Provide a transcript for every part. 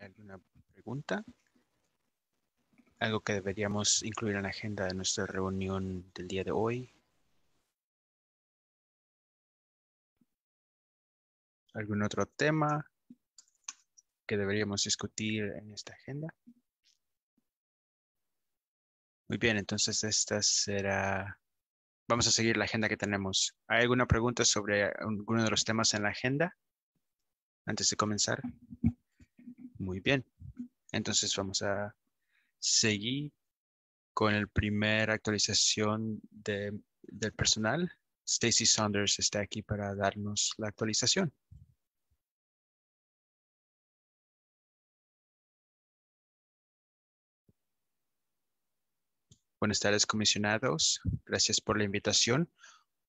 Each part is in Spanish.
¿Alguna pregunta? ¿Algo que deberíamos incluir en la agenda de nuestra reunión del día de hoy? ¿Algún otro tema que deberíamos discutir en esta agenda? Muy bien, entonces esta será... Vamos a seguir la agenda que tenemos. ¿Hay alguna pregunta sobre alguno de los temas en la agenda antes de comenzar? Muy bien. Entonces vamos a seguir con la primera actualización del personal. Stacy Saunders está aquí para darnos la actualización. Buenas tardes, comisionados. Gracias por la invitación.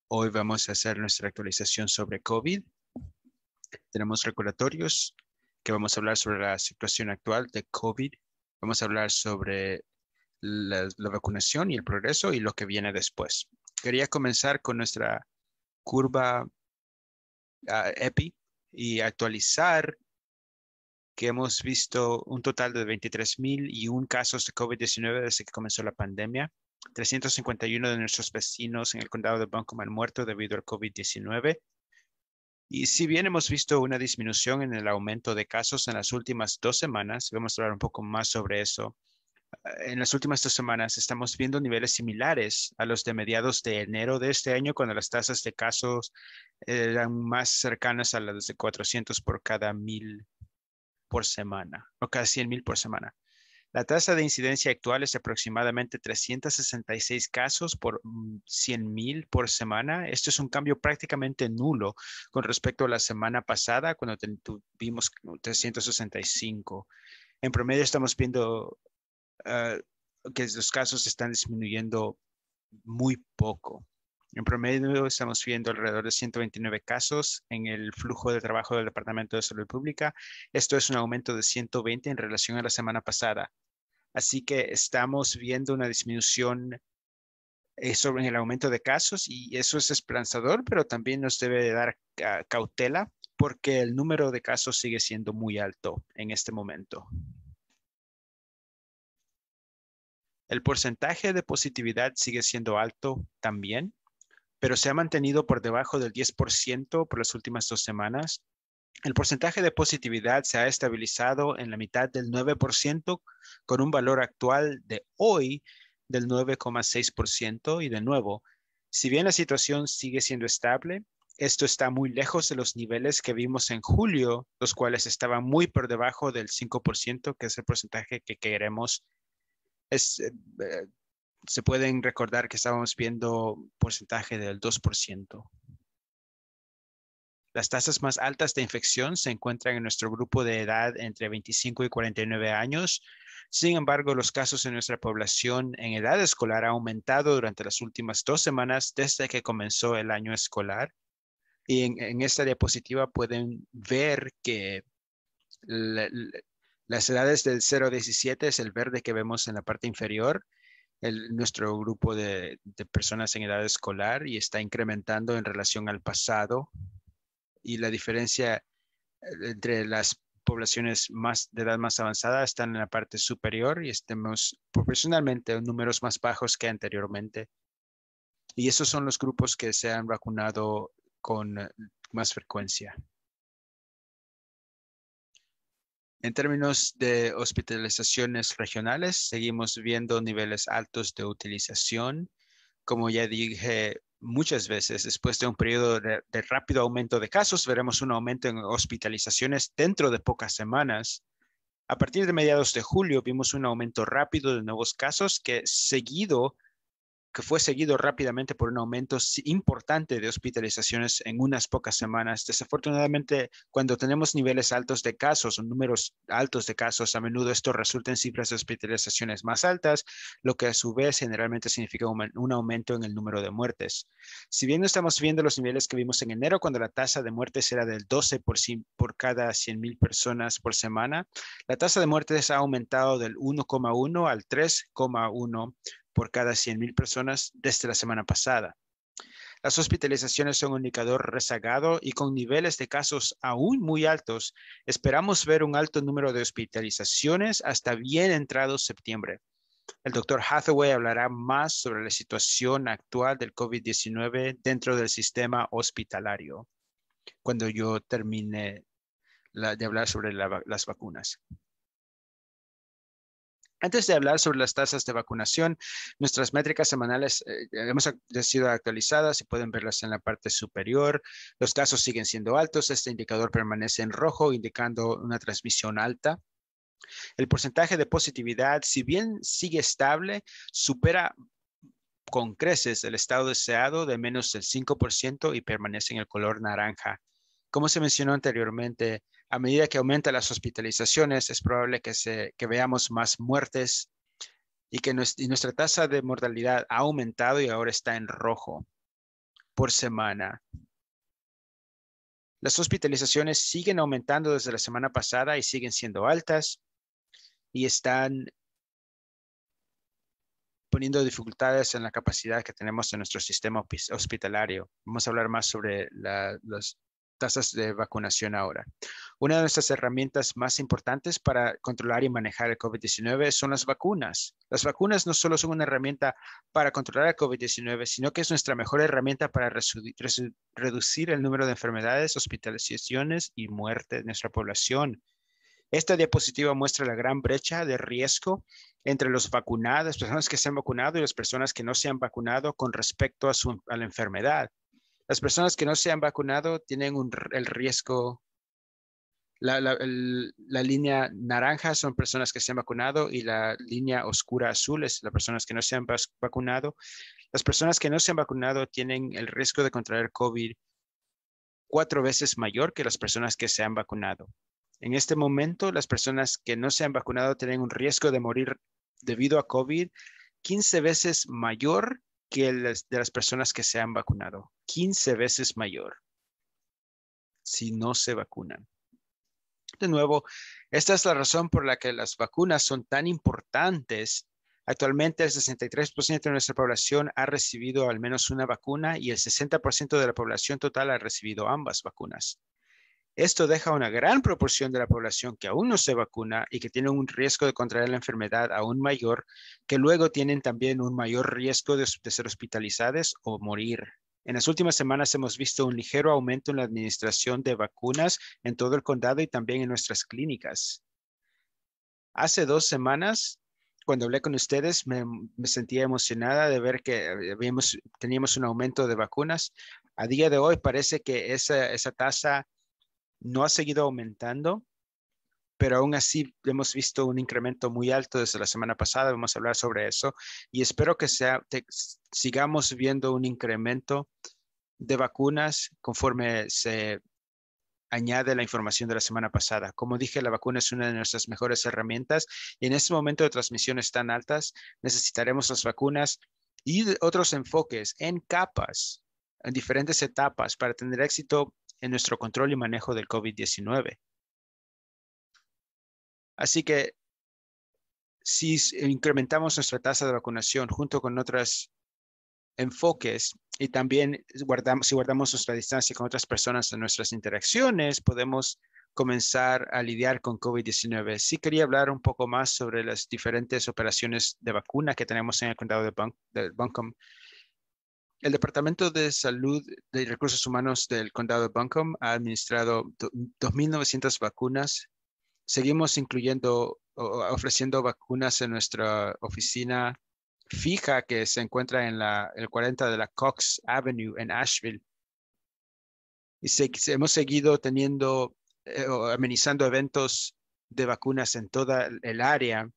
Hoy vamos a hacer nuestra actualización sobre COVID. Tenemos recordatorios que vamos a hablar sobre la situación actual de COVID, vamos a hablar sobre la, vacunación y el progreso y lo que viene después. Quería comenzar con nuestra curva ah, EPI y actualizar que hemos visto un total de 23.001 casos de COVID-19 desde que comenzó la pandemia. 351 de nuestros vecinos en el condado de Buncombe han muerto debido al COVID-19 y si bien hemos visto una disminución en el aumento de casos en las últimas dos semanas, vamos a hablar un poco más sobre eso. Eh, en las últimas dos semanas estamos viendo niveles similares a los de mediados de enero de este año, cuando las tasas de casos eh, eran más cercanas a las de 400 por cada mil por semana, o cada 100 mil por semana. La tasa de incidencia actual es aproximadamente 366 casos por 100.000 mm, por semana. Esto es un cambio prácticamente nulo con respecto a la semana pasada cuando tuvimos 365. En promedio estamos viendo ah, que los casos están disminuyendo muy poco. En promedio estamos viendo alrededor de 129 casos en el flujo de trabajo del Departamento de Salud Pública. Esto es un aumento de 120 en relación a la semana pasada. Así que estamos viendo una disminución eh, sobre el aumento de casos y eso es esperanzador, pero también nos debe dar ah, cautela porque el número de casos sigue siendo muy alto en este momento. El porcentaje de positividad sigue siendo alto también pero se ha mantenido por debajo del 10% por las últimas dos semanas. El porcentaje de positividad se ha estabilizado en la mitad del 9%, con un valor actual de hoy del 9,6%. Y de nuevo, si bien la situación sigue siendo estable, esto está muy lejos de los niveles que vimos en julio, los cuales estaban muy por debajo del 5%, que es el porcentaje que queremos es, eh, se pueden recordar que estábamos viendo porcentaje del 2%. Las tasas más altas de infección se encuentran en nuestro grupo de edad entre 25 y 49 años. Sin embargo, los casos en nuestra población en edad escolar ha aumentado durante las últimas dos semanas desde que comenzó el año escolar. Y en, esta diapositiva pueden ver que las edades del 0 a 17 es el verde que vemos en la parte inferior nuestro grupo de, personas en edad escolar y está incrementando en relación al pasado. Y la diferencia eh, entre las poblaciones más de edad más avanzada están en la parte superior y estamos profesionalmente en números más bajos que anteriormente. Y esos son los grupos que se han vacunado con eh, más frecuencia. En términos de hospitalizaciones regionales, seguimos viendo niveles altos de utilización. Como ya dije muchas veces, después de un periodo de, rápido aumento de casos, veremos un aumento en hospitalizaciones dentro de pocas semanas. A partir de mediados de julio vimos un aumento rápido de nuevos casos que seguido que fue seguido rápidamente por un aumento importante de hospitalizaciones en unas pocas semanas. Desafortunadamente, cuando tenemos niveles altos de casos o números altos de casos, a menudo esto resulta en cifras de hospitalizaciones más altas, lo que a su vez generalmente significa un aumento en el número de muertes. Si bien no estamos viendo los niveles que vimos en enero, cuando la tasa de muertes era del 12 por, por cada 100.000 personas por semana, la tasa de muertes ha aumentado del 1,1 al 3,1 por cada 100.000 personas desde la semana pasada. Las hospitalizaciones son un indicador rezagado y con niveles de casos aún muy altos, esperamos ver un alto número de hospitalizaciones hasta bien entrado septiembre. El doctor Hathaway hablará más sobre la situación actual del COVID-19 dentro del sistema hospitalario cuando yo termine de hablar sobre las vacunas. Antes de hablar sobre las tasas de vacunación, nuestras métricas semanales eh, hemos sido actualizadas y pueden verlas en la parte superior. Los casos siguen siendo altos. Este indicador permanece en rojo, indicando una transmisión alta. El porcentaje de positividad, si bien sigue estable, supera con creces el estado deseado de menos del 5% y permanece en el color naranja. Como se mencionó anteriormente, a medida que aumentan las hospitalizaciones, es probable que, veamos más muertes y que nuestra tasa de mortalidad ha aumentado y ahora está en rojo por semana. Las hospitalizaciones siguen aumentando desde la semana pasada y siguen siendo altas y están poniendo dificultades en la capacidad que tenemos en nuestro sistema hospitalario. Vamos a hablar más sobre las los, tasas de vacunación ahora. Una de nuestras herramientas más importantes para controlar y manejar el COVID-19 son las vacunas. Las vacunas no solo son una herramienta para controlar el COVID-19, sino que es nuestra mejor herramienta para reducir el número de enfermedades, hospitalizaciones y muerte de nuestra población. Esta diapositiva muestra la gran brecha de riesgo entre los vacunados, personas que se han vacunado y las personas que no se han vacunado con respecto a, a la enfermedad. Las personas que no se han vacunado tienen el riesgo. La, la, línea naranja son personas que se han vacunado y la línea oscura azul es las personas que no se han vacunado. Las personas que no se han vacunado tienen el riesgo de contraer COVID cuatro veces mayor que las personas que se han vacunado. En este momento, las personas que no se han vacunado tienen un riesgo de morir debido a COVID 15 veces mayor que de las personas que se han vacunado, 15 veces mayor si no se vacunan. De nuevo, esta es la razón por la que las vacunas son tan importantes. Actualmente el 63% de nuestra población ha recibido al menos una vacuna y el 60% de la población total ha recibido ambas vacunas. Esto deja una gran proporción de la población que aún no se vacuna y que tiene un riesgo de contraer la enfermedad aún mayor, que luego tienen también un mayor riesgo de, ser hospitalizadas o morir. En las últimas semanas hemos visto un ligero aumento en la administración de vacunas en todo el condado y también en nuestras clínicas. Hace dos semanas, cuando hablé con ustedes, me, sentía emocionada de ver que teníamos un aumento de vacunas. A día de hoy parece que esa tasa no ha seguido aumentando, pero aún así hemos visto un incremento muy alto desde la semana pasada. Vamos a hablar sobre eso y espero que sigamos viendo un incremento de vacunas conforme se añade la información de la semana pasada. Como dije, la vacuna es una de nuestras mejores herramientas y en este momento de transmisiones tan altas necesitaremos las vacunas y otros enfoques en capas, en diferentes etapas para tener éxito en nuestro control y manejo del COVID-19. Así que si eh, incrementamos nuestra tasa de vacunación junto con otros enfoques y también guardamos, si guardamos nuestra distancia con otras personas en nuestras interacciones, podemos comenzar a lidiar con COVID-19. Sí quería hablar un poco más sobre las diferentes operaciones de vacuna que tenemos en el condado de, de Buncombe el Departamento de Salud y Recursos Humanos del Condado de Buncombe ha administrado 2.900 vacunas. Seguimos incluyendo, ofreciendo vacunas en nuestra oficina fija que se encuentra en la, el 40 de la Cox Avenue en Asheville. Y hemos seguido teniendo, eh, amenizando eventos de vacunas en toda el área.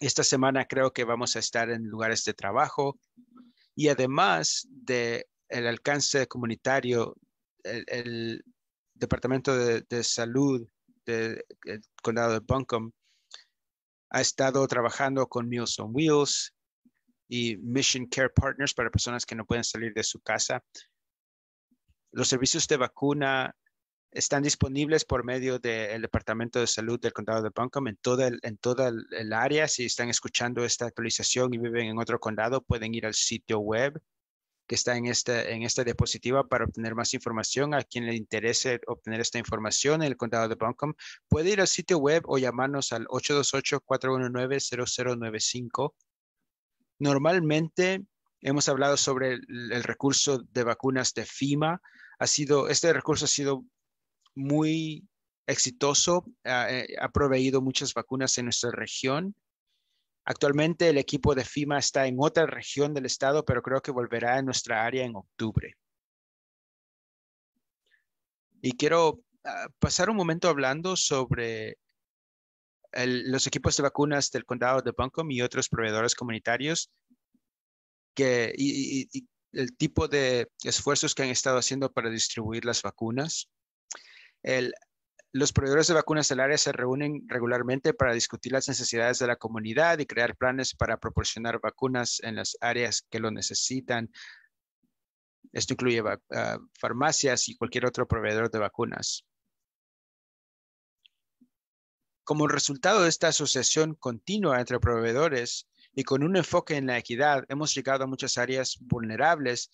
Esta semana creo que vamos a estar en lugares de trabajo, y además del el alcance comunitario, el, Departamento de, Salud del Condado de Buncombe ha estado trabajando con Meals on Wheels y Mission Care Partners para personas que no pueden salir de su casa. Los servicios de vacuna están disponibles por medio del Departamento de Salud del Condado de Buncombe en toda, el, en toda el área. Si están escuchando esta actualización y viven en otro condado, pueden ir al sitio web que está en esta, en esta diapositiva para obtener más información. A quien le interese obtener esta información en el condado de Buncombe, puede ir al sitio web o llamarnos al 828-419-0095. Normalmente hemos hablado sobre el, el recurso de vacunas de FIMA ha sido, este recurso ha sido muy exitoso, eh, ha proveído muchas vacunas en nuestra región. Actualmente el equipo de FIMA está en otra región del estado, pero creo que volverá a nuestra área en octubre. Y quiero ah, pasar un momento hablando sobre los equipos de vacunas del condado de Buncombe y otros proveedores comunitarios y el tipo de esfuerzos que han estado haciendo para distribuir las vacunas los proveedores de vacunas del área se reúnen regularmente para discutir las necesidades de la comunidad y crear planes para proporcionar vacunas en las áreas que lo necesitan. Esto incluye ah, farmacias y cualquier otro proveedor de vacunas. Como resultado de esta asociación continua entre proveedores y con un enfoque en la equidad, hemos llegado a muchas áreas vulnerables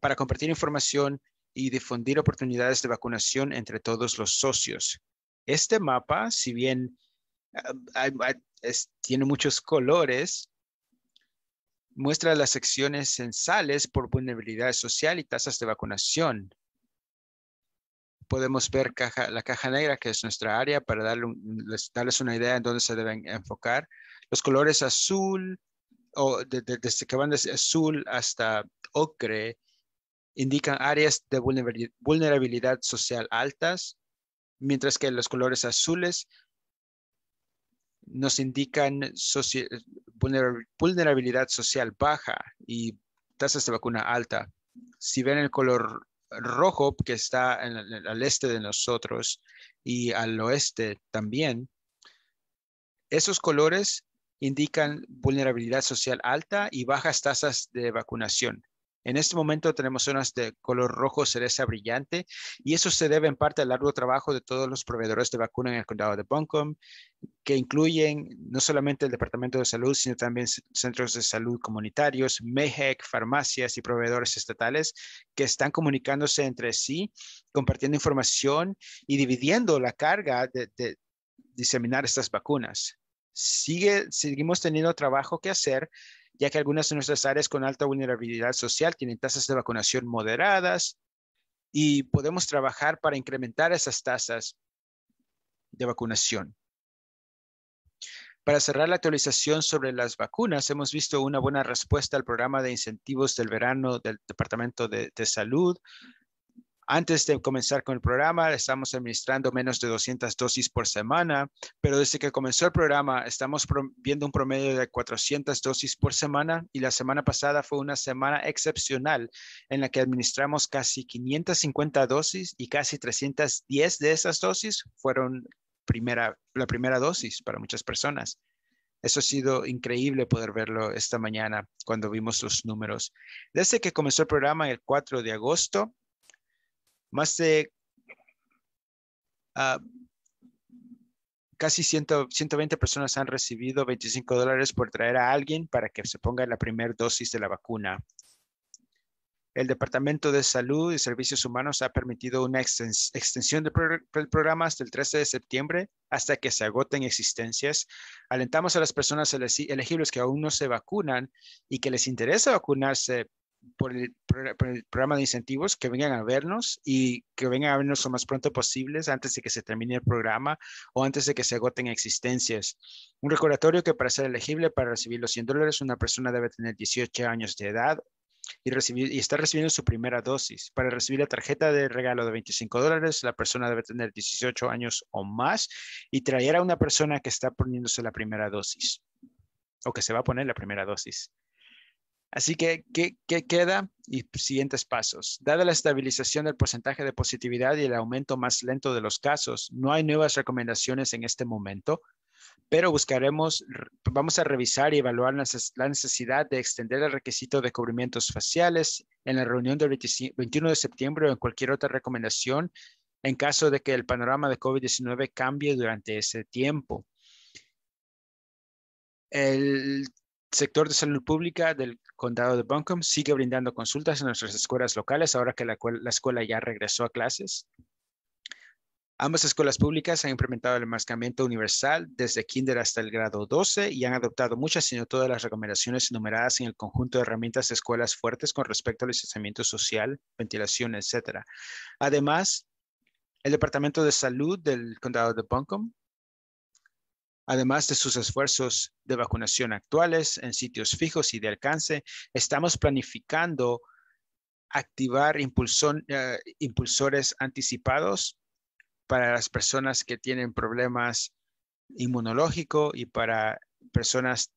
para compartir información y difundir oportunidades de vacunación entre todos los socios. Este mapa, si bien ah, tiene muchos colores, muestra las secciones censales por vulnerabilidad social y tasas de vacunación. Podemos ver la caja negra, que es nuestra área, para darles una idea en dónde se deben enfocar. Los colores azul, o desde que van desde azul hasta ocre, indican áreas de vulnerabilidad social altas, mientras que los colores azules nos indican vulnerabilidad social baja y tasas de vacuna alta. Si ven el color rojo que está al este de nosotros y al oeste también, esos colores indican vulnerabilidad social alta y bajas tasas de vacunación. En este momento tenemos zonas de color rojo cereza brillante y eso se debe en parte al largo trabajo de todos los proveedores de vacuna en el condado de Buncombe, que incluyen no solamente el Departamento de Salud, sino también centros de salud comunitarios, MEHEC, farmacias y proveedores estatales que están comunicándose entre sí, compartiendo información y dividiendo la carga de, de diseminar estas vacunas. Sigue, seguimos teniendo trabajo que hacer ya que algunas de nuestras áreas con alta vulnerabilidad social tienen tasas de vacunación moderadas y podemos trabajar para incrementar esas tasas de vacunación. Para cerrar la actualización sobre las vacunas, hemos visto una buena respuesta al programa de incentivos del verano del Departamento de, de Salud antes de comenzar con el programa, estamos administrando menos de 200 dosis por semana, pero desde que comenzó el programa estamos viendo un promedio de 400 dosis por semana y la semana pasada fue una semana excepcional en la que administramos casi 550 dosis y casi 310 de esas dosis fueron primera, la primera dosis para muchas personas. Eso ha sido increíble poder verlo esta mañana cuando vimos los números. Desde que comenzó el programa el 4 de agosto, más de ah, casi 120 personas han recibido 25 dólares por traer a alguien para que se ponga la primera dosis de la vacuna. El Departamento de Salud y Servicios Humanos ha permitido una extensión del programa programas del 13 de septiembre hasta que se agoten existencias. Alentamos a las personas elegibles que aún no se vacunan y que les interesa vacunarse por el, programa de incentivos, que vengan a vernos y que vengan a vernos lo más pronto posible antes de que se termine el programa o antes de que se agoten existencias. Un recordatorio que para ser elegible para recibir los 100 dólares una persona debe tener 18 años de edad y, recibir, y está recibiendo su primera dosis. Para recibir la tarjeta de regalo de 25 dólares, la persona debe tener 18 años o más y traer a una persona que está poniéndose la primera dosis o que se va a poner la primera dosis. Así que, ¿qué, queda? Y siguientes pasos. Dada la estabilización del porcentaje de positividad y el aumento más lento de los casos, no hay nuevas recomendaciones en este momento, pero buscaremos, vamos a revisar y evaluar la necesidad de extender el requisito de cubrimientos faciales en la reunión del 21 de septiembre o en cualquier otra recomendación en caso de que el panorama de COVID-19 cambie durante ese tiempo. El sector de salud pública del condado de Buncombe sigue brindando consultas en nuestras escuelas locales ahora que la, escuela ya regresó a clases. Ambas escuelas públicas han implementado el enmascamiento universal desde kinder hasta el grado 12 y han adoptado muchas, sino todas las recomendaciones enumeradas en el conjunto de herramientas de escuelas fuertes con respecto al distanciamiento social, ventilación, etc. Además, el Departamento de Salud del Condado de Buncombe Además de sus esfuerzos de vacunación actuales en sitios fijos y de alcance, estamos planificando activar eh, impulsores anticipados para las personas que tienen problemas inmunológicos y para personas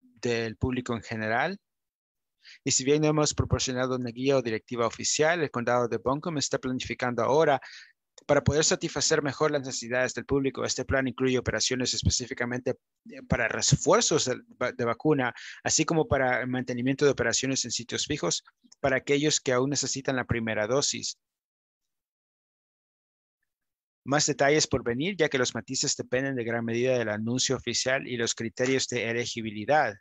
del público en general. Y si bien no hemos proporcionado una guía o directiva oficial, el condado de Buncombe está planificando ahora para poder satisfacer mejor las necesidades del público, este plan incluye operaciones específicamente eh, para refuerzos de, vacuna, así como para el mantenimiento de operaciones en sitios fijos para aquellos que aún necesitan la primera dosis. Más detalles por venir, ya que los matices dependen de gran medida del anuncio oficial y los criterios de elegibilidad.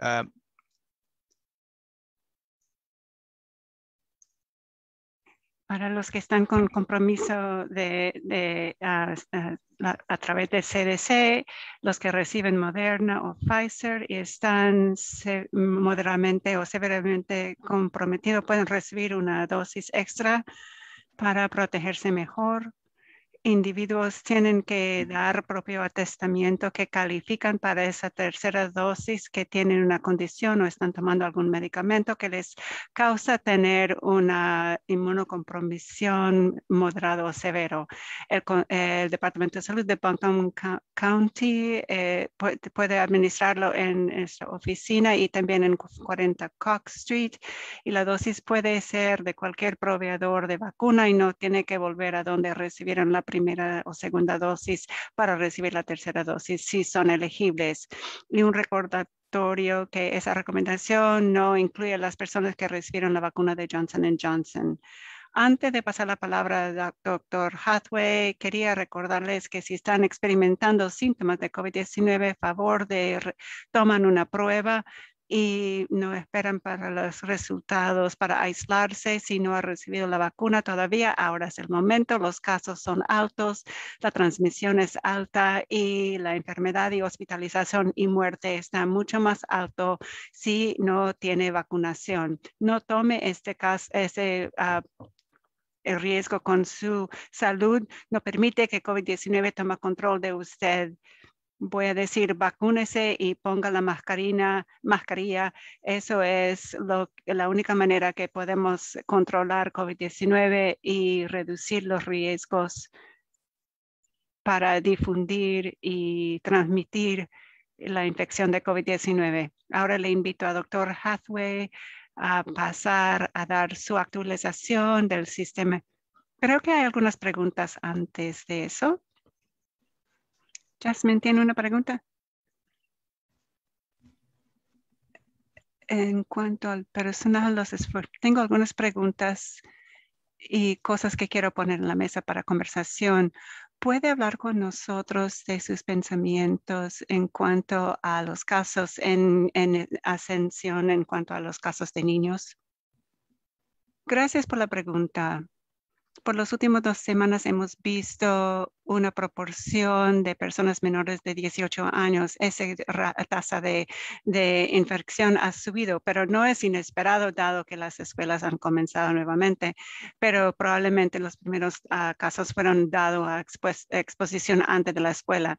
Ah, Para los que están con compromiso de, ah, ah, a través de CDC, los que reciben Moderna o Pfizer y están moderadamente o severamente comprometidos pueden recibir una dosis extra para protegerse mejor individuos tienen que dar propio atestamiento que califican para esa tercera dosis, que tienen una condición o están tomando algún medicamento que les causa tener una inmunocompromisión moderado o severo. El, Departamento de Salud de Buncombe County eh, puede administrarlo en nuestra oficina y también en 40 Cox Street y la dosis puede ser de cualquier proveedor de vacuna y no tiene que volver a donde recibieron la primera primera o segunda dosis para recibir la tercera dosis si son elegibles. Y un recordatorio que esa recomendación no incluye a las personas que recibieron la vacuna de Johnson Johnson. Antes de pasar la palabra al doctor Hathaway, quería recordarles que si están experimentando síntomas de COVID-19, a favor de toman una prueba y no esperan para los resultados para aislarse. Si no ha recibido la vacuna todavía, ahora es el momento. Los casos son altos, la transmisión es alta y la enfermedad y hospitalización y muerte está mucho más alto si no tiene vacunación. No tome este caso, ese ah, el riesgo con su salud. No permite que COVID-19 tome control de usted voy a decir vacúnese y ponga la mascarina, mascarilla. Eso es la única manera que podemos controlar COVID-19 y reducir los riesgos para difundir y transmitir la infección de COVID-19. Ahora le invito al doctor Hathaway a pasar a dar su actualización del sistema. Creo que hay algunas preguntas antes de eso. Jasmine tiene una pregunta. En cuanto al personal, los tengo algunas preguntas y cosas que quiero poner en la mesa para conversación. ¿Puede hablar con nosotros de sus pensamientos en cuanto a los casos en ascensión, en cuanto a los casos de niños? Gracias por la pregunta por las últimas dos semanas hemos visto una proporción de personas menores de 18 años. Esa tasa de, infección ha subido, pero no es inesperado dado que las escuelas han comenzado nuevamente, pero probablemente los primeros ah, casos fueron dados a exposición antes de la escuela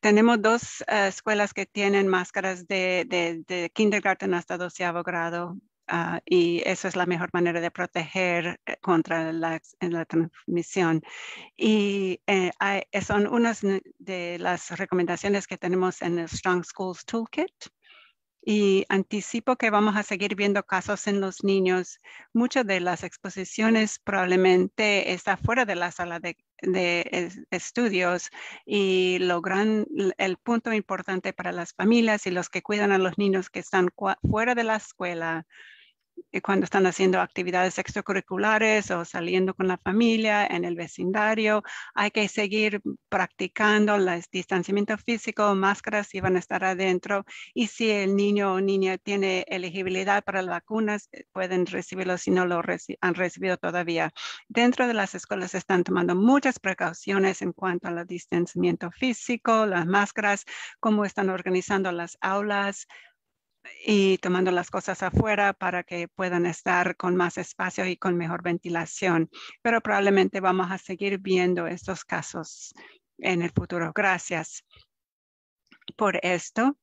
tenemos dos ah, escuelas que tienen máscaras de, de, kindergarten hasta doceavo grado Ah, y esa es la mejor manera de proteger eh, contra la, la transmisión. Y eh, eh, son unas de las recomendaciones que tenemos en el Strong Schools Toolkit. Y anticipo que vamos a seguir viendo casos en los niños. Muchas de las exposiciones probablemente está fuera de la sala de, estudios y lo el punto importante para las familias y los que cuidan a los niños que están fuera de la escuela eh, cuando están haciendo actividades extracurriculares o saliendo con la familia en el vecindario. Hay que seguir practicando el distanciamiento físico, máscaras si van a estar adentro y si el niño o niña tiene elegibilidad para las vacunas, eh, pueden recibirlo si no lo han recibido todavía. Dentro de las escuelas están tomando muchas precauciones en cuanto al distanciamiento físico, las máscaras, cómo están organizando las aulas, y tomando las cosas afuera para que puedan estar con más espacio y con mejor ventilación. Pero probablemente vamos a seguir viendo estos casos en el futuro. Gracias por esto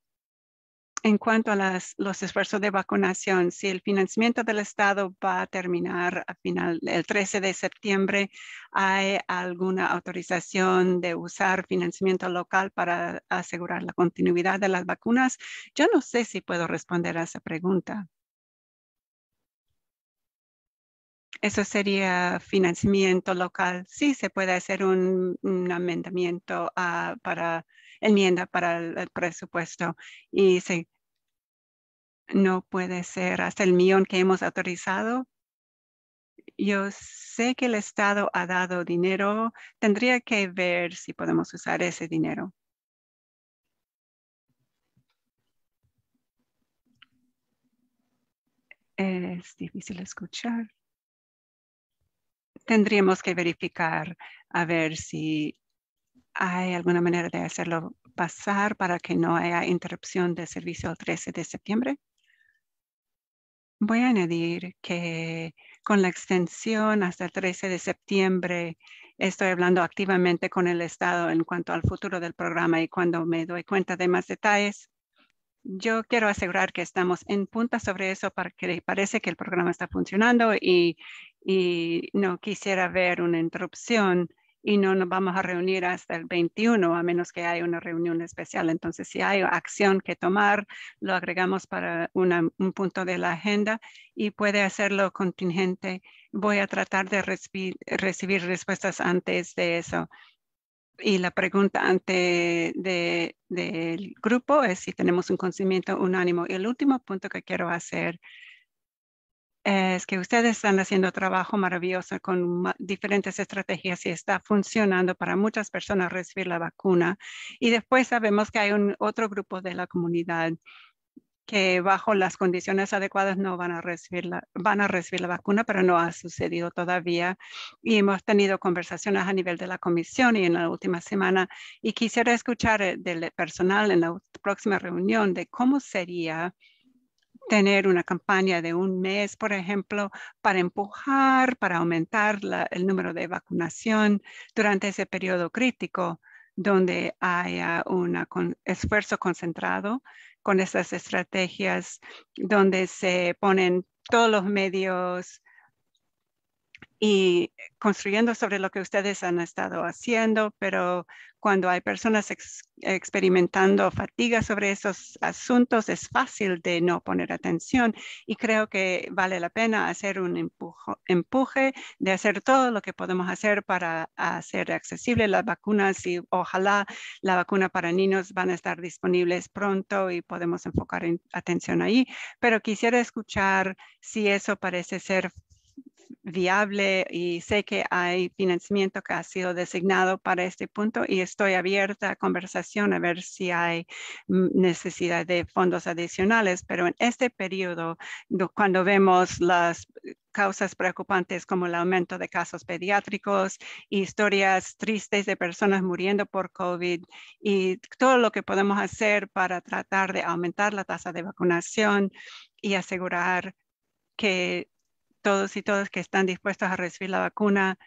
en cuanto a los esfuerzos de vacunación, si el financiamiento del Estado va a terminar a final, el 13 de septiembre, ¿hay alguna autorización de usar financiamiento local para asegurar la continuidad de las vacunas? Yo no sé si puedo responder a esa pregunta. Eso sería financiamiento local. Sí, se puede hacer un, amendamiento ah, para enmienda para el, el, presupuesto y se no puede ser hasta el millón que hemos autorizado. Yo sé que el Estado ha dado dinero. Tendría que ver si podemos usar ese dinero. Es difícil escuchar. Tendríamos que verificar a ver si hay alguna manera de hacerlo pasar para que no haya interrupción del servicio el 13 de septiembre. Voy a añadir que con la extensión hasta el 13 de septiembre, estoy hablando activamente con el Estado en cuanto al futuro del programa y cuando me doy cuenta de más detalles, yo quiero asegurar que estamos en punta sobre eso para que parece que el programa está funcionando y, y no quisiera ver una interrupción y no nos vamos a reunir hasta el 21 a menos que haya una reunión especial. Entonces, si hay acción que tomar, lo agregamos para un punto de la agenda y puede hacerlo contingente. Voy a tratar de recibir respuestas antes de eso. Y la pregunta ante del grupo es si tenemos un consentimiento unánimo. Y el último punto que quiero hacer eh, es que ustedes están haciendo trabajo maravilloso con diferentes estrategias y está funcionando para muchas personas recibir la vacuna. Y después sabemos que hay un otro grupo de la comunidad que bajo las condiciones adecuadas no van a recibir la, van a recibir la vacuna, pero no ha sucedido todavía. Y hemos tenido conversaciones a nivel de la comisión y en la última semana. Y quisiera escuchar eh, del personal en la próxima reunión de cómo sería tener una campaña de un mes, por ejemplo, para empujar, para aumentar el número de vacunación durante ese periodo crítico donde haya un esfuerzo concentrado con estas estrategias, donde se ponen todos los medios y construyendo sobre lo que ustedes han estado haciendo, pero cuando hay personas experimentando fatiga sobre esos asuntos es fácil de no poner atención y creo que vale la pena hacer un empuje de hacer todo lo que podemos hacer para hacer accesible las vacunas y ojalá la vacuna para niños van a estar disponibles pronto y podemos enfocar atención ahí, pero quisiera escuchar si eso parece ser viable y sé que hay financiamiento que ha sido designado para este punto y estoy abierta a conversación a ver si hay necesidad de fondos adicionales, pero en este periodo, cuando vemos las eh, causas preocupantes como el aumento de casos pediátricos, historias tristes de personas muriendo por COVID y todo lo que podemos hacer para tratar de aumentar la tasa de vacunación y asegurar que todos y todas que están dispuestos a recibir la vacuna,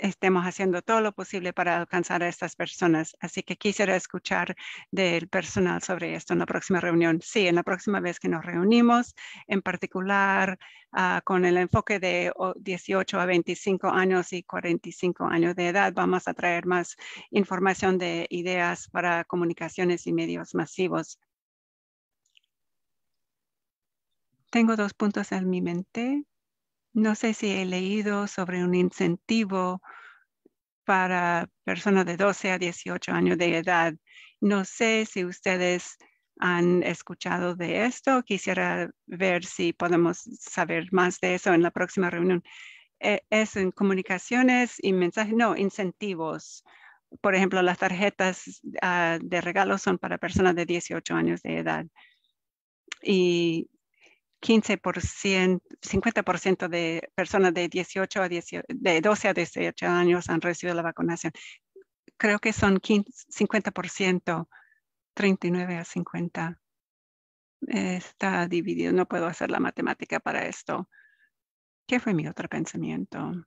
estemos haciendo todo lo posible para alcanzar a estas personas. Así que quisiera escuchar del personal sobre esto en la próxima reunión. Sí, en la próxima vez que nos reunimos, en particular ah, con el enfoque de 18 a 25 años y 45 años de edad, vamos a traer más información de ideas para comunicaciones y medios masivos. Tengo dos puntos en mi mente. No sé si he leído sobre un incentivo para personas de 12 a 18 años de edad. No sé si ustedes han escuchado de esto. Quisiera ver si podemos saber más de eso en la próxima reunión. Eh, es en comunicaciones y mensajes, no, incentivos. Por ejemplo, las tarjetas ah, de regalo son para personas de 18 años de edad. Y 15%, 50% de personas de 18 a 18, de 12 a 18 años han recibido la vacunación. Creo que son 50%, 39 a 50. Está dividido, no puedo hacer la matemática para esto. ¿Qué fue mi otro pensamiento?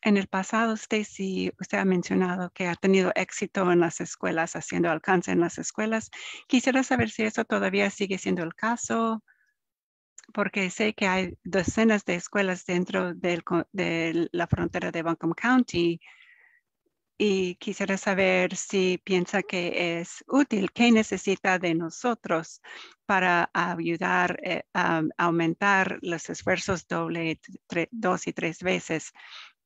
En el pasado, Stacy, usted ha mencionado que ha tenido éxito en las escuelas, haciendo alcance en las escuelas. Quisiera saber si eso todavía sigue siendo el caso porque sé que hay docenas de escuelas dentro de la frontera de Buncombe County y quisiera saber si piensa que es útil, qué necesita de nosotros para ayudar eh, a aumentar los esfuerzos doble, dos y tres veces,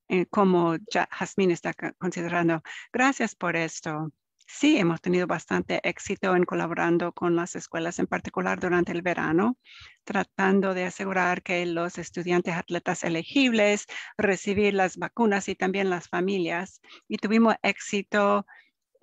eh, como Jasmine está considerando. Gracias por esto. Sí, hemos tenido bastante éxito en colaborando con las escuelas, en particular durante el verano, tratando de asegurar que los estudiantes atletas elegibles recibir las vacunas y también las familias. Y tuvimos éxito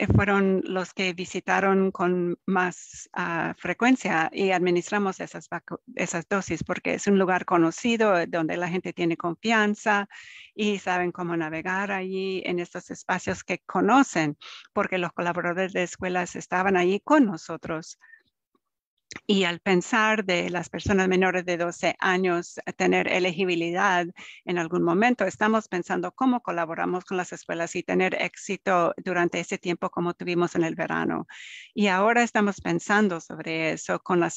eh, fueron los que visitaron con más ah, frecuencia y administramos esas, esas dosis porque es un lugar conocido eh, donde la gente tiene confianza y saben cómo navegar allí en estos espacios que conocen porque los colaboradores de escuelas estaban allí con nosotros. Y al pensar de las personas menores de 12 años eh, tener elegibilidad en algún momento, estamos pensando cómo colaboramos con las escuelas y tener éxito durante ese tiempo como tuvimos en el verano. Y ahora estamos pensando sobre eso con las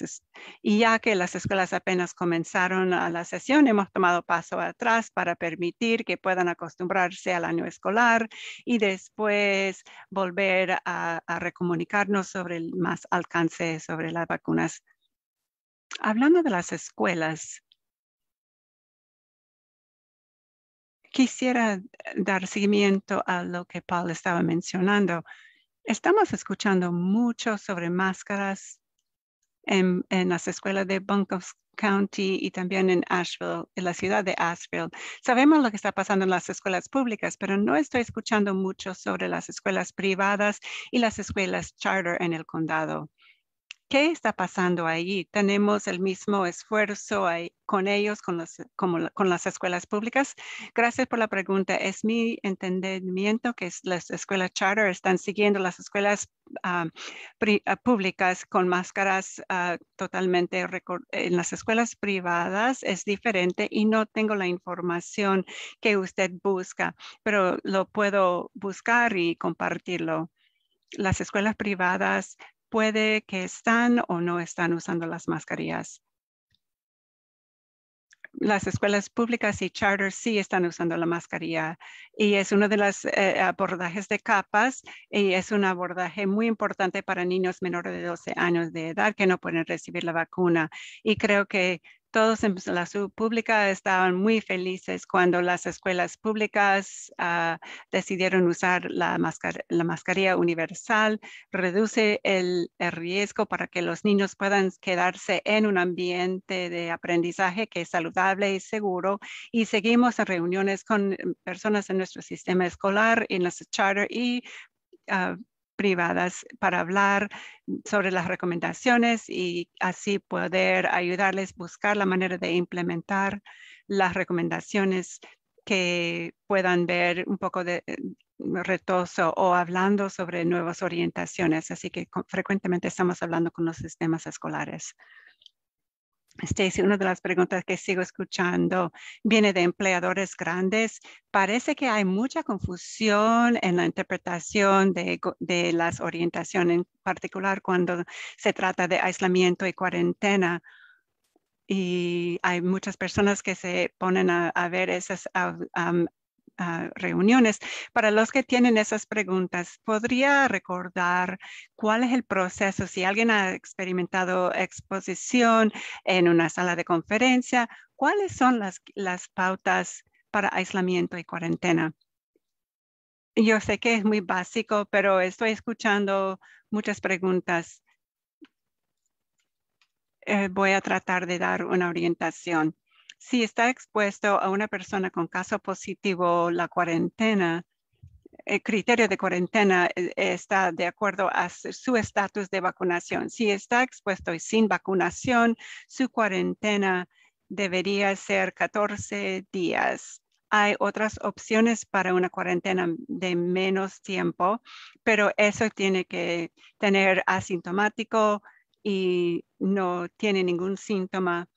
y ya que las escuelas apenas comenzaron a la sesión, hemos tomado paso atrás para permitir que puedan acostumbrarse al año escolar y después volver a, recomunicarnos sobre el más alcance sobre la vacuna Hablando de las escuelas, quisiera dar seguimiento a lo que Paul estaba mencionando. Estamos escuchando mucho sobre máscaras en, en las escuelas de Buncombe County y también en Asheville, en la ciudad de Asheville. Sabemos lo que está pasando en las escuelas públicas, pero no estoy escuchando mucho sobre las escuelas privadas y las escuelas charter en el condado. ¿Qué está pasando ahí? ¿Tenemos el mismo esfuerzo con ellos, con, como, con las escuelas públicas? Gracias por la pregunta. Es mi entendimiento que las escuelas charter están siguiendo las escuelas ah, ah, públicas con máscaras ah, totalmente en las escuelas privadas. Es diferente y no tengo la información que usted busca, pero lo puedo buscar y compartirlo las escuelas privadas puede que están o no están usando las mascarillas. Las escuelas públicas y charters sí están usando la mascarilla y es uno de los eh, abordajes de capas y es un abordaje muy importante para niños menores de 12 años de edad que no pueden recibir la vacuna. Y creo que todos en la sub pública estaban muy felices cuando las escuelas públicas ah, decidieron usar la, mascar la, mascarilla universal. Reduce el, riesgo para que los niños puedan quedarse en un ambiente de aprendizaje que es saludable y seguro. Y seguimos reuniones con eh, personas en nuestro sistema escolar, en las charter y ah, privadas para hablar sobre las recomendaciones y así poder ayudarles a buscar la manera de implementar las recomendaciones que puedan ver un poco de eh, retoso o hablando sobre nuevas orientaciones. Así que frecuentemente estamos hablando con los sistemas escolares. Stacy, este, una de las preguntas que sigo escuchando viene de empleadores grandes. Parece que hay mucha confusión en la interpretación de, las orientaciones, en particular cuando se trata de aislamiento y cuarentena. Y hay muchas personas que se ponen a, ver esas reuniones. Para los que tienen esas preguntas, ¿podría recordar cuál es el proceso? Si alguien ha experimentado exposición en una sala de conferencia, ¿cuáles son las, pautas para aislamiento y cuarentena? Yo sé que es muy básico, pero estoy escuchando muchas preguntas. Eh, voy a tratar de dar una orientación si está expuesto a una persona con caso positivo, la cuarentena, el criterio de cuarentena eh, está de acuerdo a su estatus de vacunación. Si está expuesto y sin vacunación, su cuarentena debería ser 14 días. Hay otras opciones para una cuarentena de menos tiempo, pero eso tiene que tener asintomático y no tiene ningún síntoma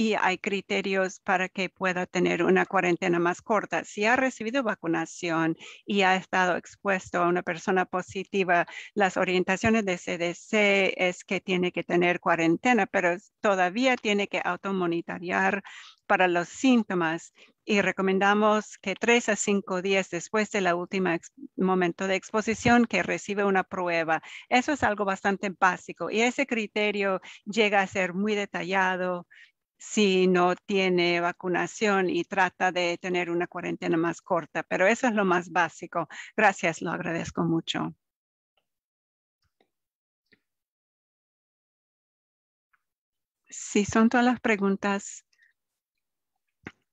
y hay criterios para que pueda tener una cuarentena más corta. Si ha recibido vacunación y ha estado expuesto a una persona positiva, las orientaciones de CDC es que tiene que tener cuarentena, pero todavía tiene que automonitorear para los síntomas y recomendamos que tres a cinco días después de la última momento de exposición que recibe una prueba. Eso es algo bastante básico y ese criterio llega a ser muy detallado si no tiene vacunación y trata de tener una cuarentena más corta. Pero eso es lo más básico. Gracias, lo agradezco mucho. Si son todas las preguntas,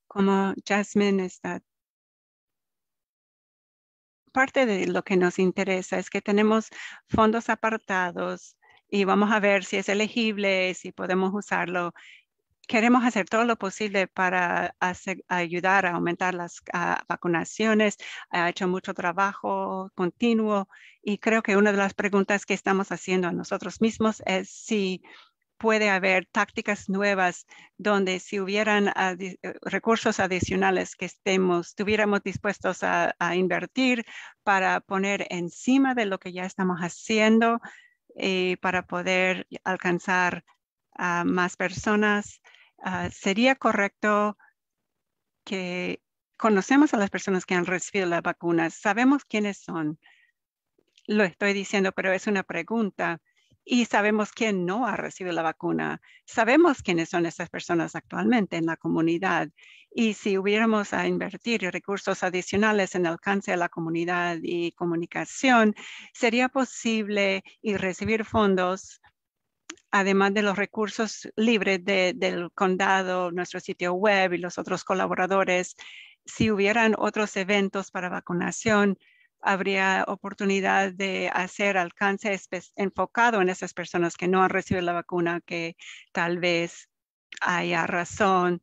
como Jasmine está parte de lo que nos interesa es que tenemos fondos apartados y vamos a ver si es elegible, si podemos usarlo queremos hacer todo lo posible para ayudar a aumentar las ah, vacunaciones. Ha hecho mucho trabajo continuo y creo que una de las preguntas que estamos haciendo a nosotros mismos es si puede haber tácticas nuevas donde si hubieran eh, recursos adicionales que estemos, estuviéramos dispuestos a, a, invertir para poner encima de lo que ya estamos haciendo y eh, para poder alcanzar a más personas Ah, sería correcto que conocemos a las personas que han recibido la vacuna, sabemos quiénes son. Lo estoy diciendo, pero es una pregunta. Y sabemos quién no ha recibido la vacuna. Sabemos quiénes son esas personas actualmente en la comunidad. Y si hubiéramos a invertir recursos adicionales en alcance de la comunidad y comunicación, sería posible y recibir fondos además de los recursos libres del condado, nuestro sitio web y los otros colaboradores, si hubieran otros eventos para vacunación, habría oportunidad de hacer alcance enfocado en esas personas que no han recibido la vacuna, que tal vez haya razón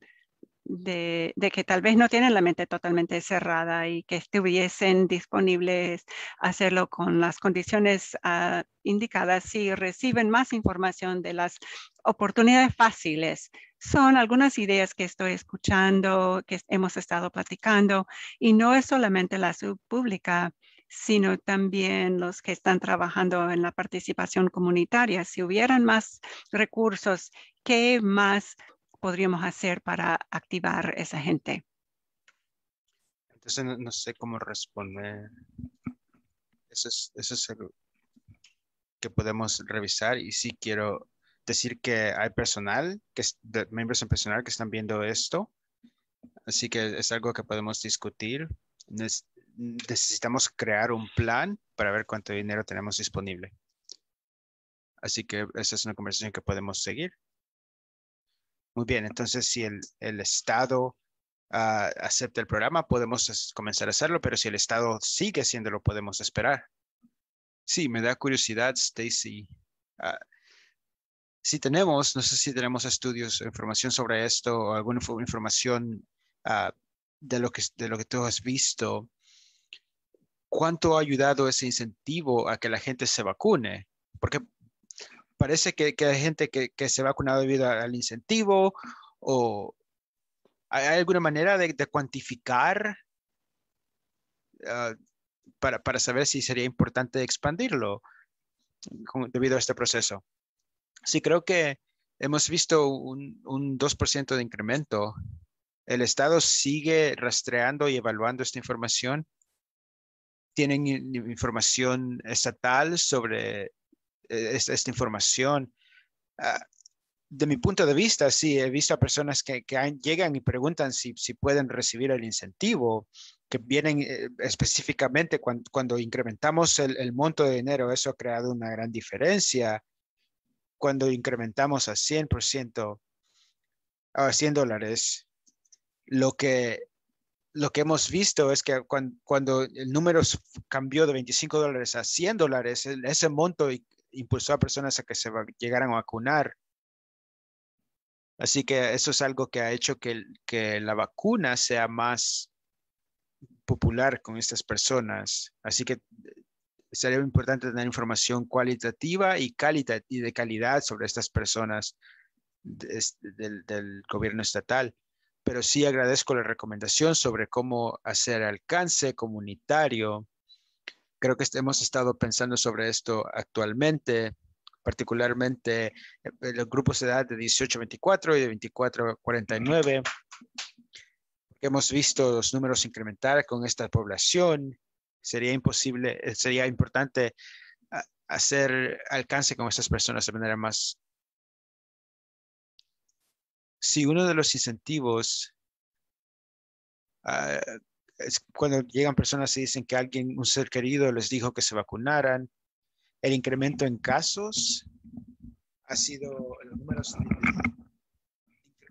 de, que tal vez no tienen la mente totalmente cerrada y que estuviesen disponibles a hacerlo con las condiciones ah, indicadas si reciben más información de las oportunidades fáciles. Son algunas ideas que estoy escuchando, que hemos estado platicando, y no es solamente la subpública, sino también los que están trabajando en la participación comunitaria. Si hubieran más recursos, ¿qué más podríamos hacer para activar esa gente? Entonces no, sé cómo responder. Eso es, eso es que podemos revisar y sí quiero decir que hay personal, que miembros en personal que están viendo esto. Así que es algo que podemos discutir. necesitamos crear un plan para ver cuánto dinero tenemos disponible. Así que esa es una conversación que podemos seguir. Muy bien, entonces si el, Estado ah, acepta el programa, podemos comenzar a hacerlo, pero si el Estado sigue haciéndolo, podemos esperar. Sí, me da curiosidad, Stacy. Ah, si tenemos, no sé si tenemos estudios, información sobre esto o alguna información ah, de, lo que, de lo que tú has visto, ¿cuánto ha ayudado ese incentivo a que la gente se vacune? Porque parece que, hay gente que, se vacunado debido al incentivo o hay alguna manera de, cuantificar ah, para, saber si sería importante expandirlo debido a este proceso. Sí, creo que hemos visto un, un 2% de incremento. El Estado sigue rastreando y evaluando esta información. Tienen información estatal sobre eh, esta, información. Ah, de mi punto de vista, sí, he visto a personas que, llegan y preguntan si, si, pueden recibir el incentivo, que vienen eh, específicamente cuando, incrementamos el, monto de dinero, eso ha creado una gran diferencia. Cuando incrementamos a 100%, a 100 dólares, lo que, lo que hemos visto es que cuando, cuando el número cambió de 25 dólares a 100 dólares, ese monto impulsó a personas a que se llegaran a vacunar. Así que eso es algo que ha hecho que, la vacuna sea más popular con estas personas. Así que sería importante tener información cualitativa y, de calidad sobre estas personas del gobierno estatal. Pero sí agradezco la recomendación sobre cómo hacer alcance comunitario Creo que hemos estado pensando sobre esto actualmente, particularmente eh, los grupos de edad de 18 a 24 y de 24 a 49. Hemos visto los números incrementar con esta población. Sería imposible, eh, sería importante ah, hacer alcance con estas personas de manera más. Si uno de los incentivos ah, cuando llegan personas y dicen que alguien, un ser querido, les dijo que se vacunaran. El incremento en casos ha sido los números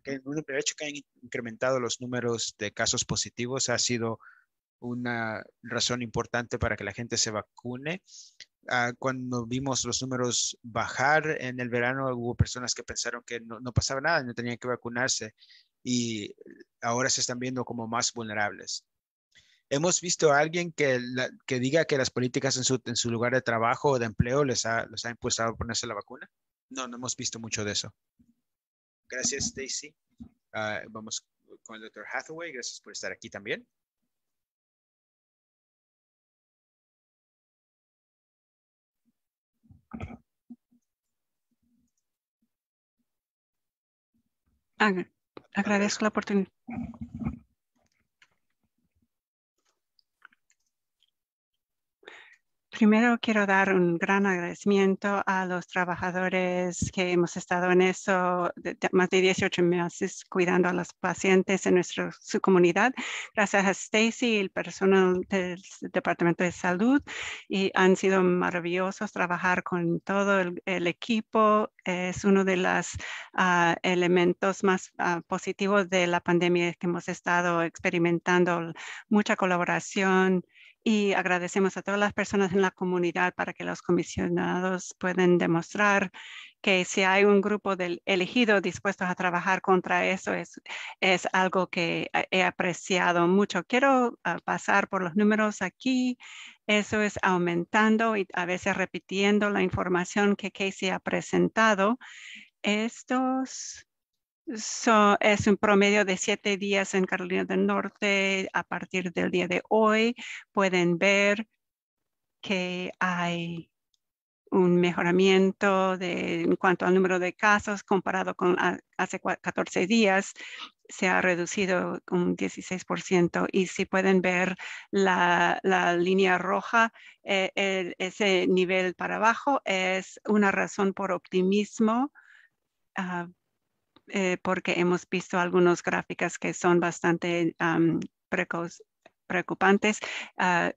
hecho que han incrementado los números de casos positivos ha sido una razón importante para que la gente se vacune. Ah, cuando vimos los números bajar en el verano, hubo personas que pensaron que no, no pasaba nada, no tenían que vacunarse y ahora se están viendo como más vulnerables hemos visto a alguien que, diga que las políticas en su, lugar de trabajo o de empleo les ha, les impulsado a ponerse la vacuna? No, no hemos visto mucho de eso. Gracias, Stacy. Ah, vamos con el doctor Hathaway. Gracias por estar aquí también. Agradezco la oportunidad. primero quiero dar un gran agradecimiento a los trabajadores que hemos estado en eso más de 18 meses cuidando a los pacientes en nuestra su comunidad. Gracias a Stacy y el personal del Departamento de Salud y han sido maravillosos trabajar con todo el, equipo. Es uno de los ah, elementos más ah, positivos de la pandemia que hemos estado experimentando. Mucha colaboración, y agradecemos a todas las personas en la comunidad para que los comisionados pueden demostrar que si hay un grupo del elegido dispuestos a trabajar contra eso es, es algo que he apreciado mucho. Quiero ah, pasar por los números aquí. Eso es aumentando y a veces repitiendo la información que Casey ha presentado. Estos So, es un promedio de siete días en Carolina del Norte. A partir del día de hoy pueden ver que hay un mejoramiento de, en cuanto al número de casos comparado con hace 14 días. Se ha reducido un 16% y si pueden ver la, línea roja, eh, ese nivel para abajo es una razón por optimismo. Ah, eh, porque hemos visto algunas gráficas que son bastante preocupantes. Ah,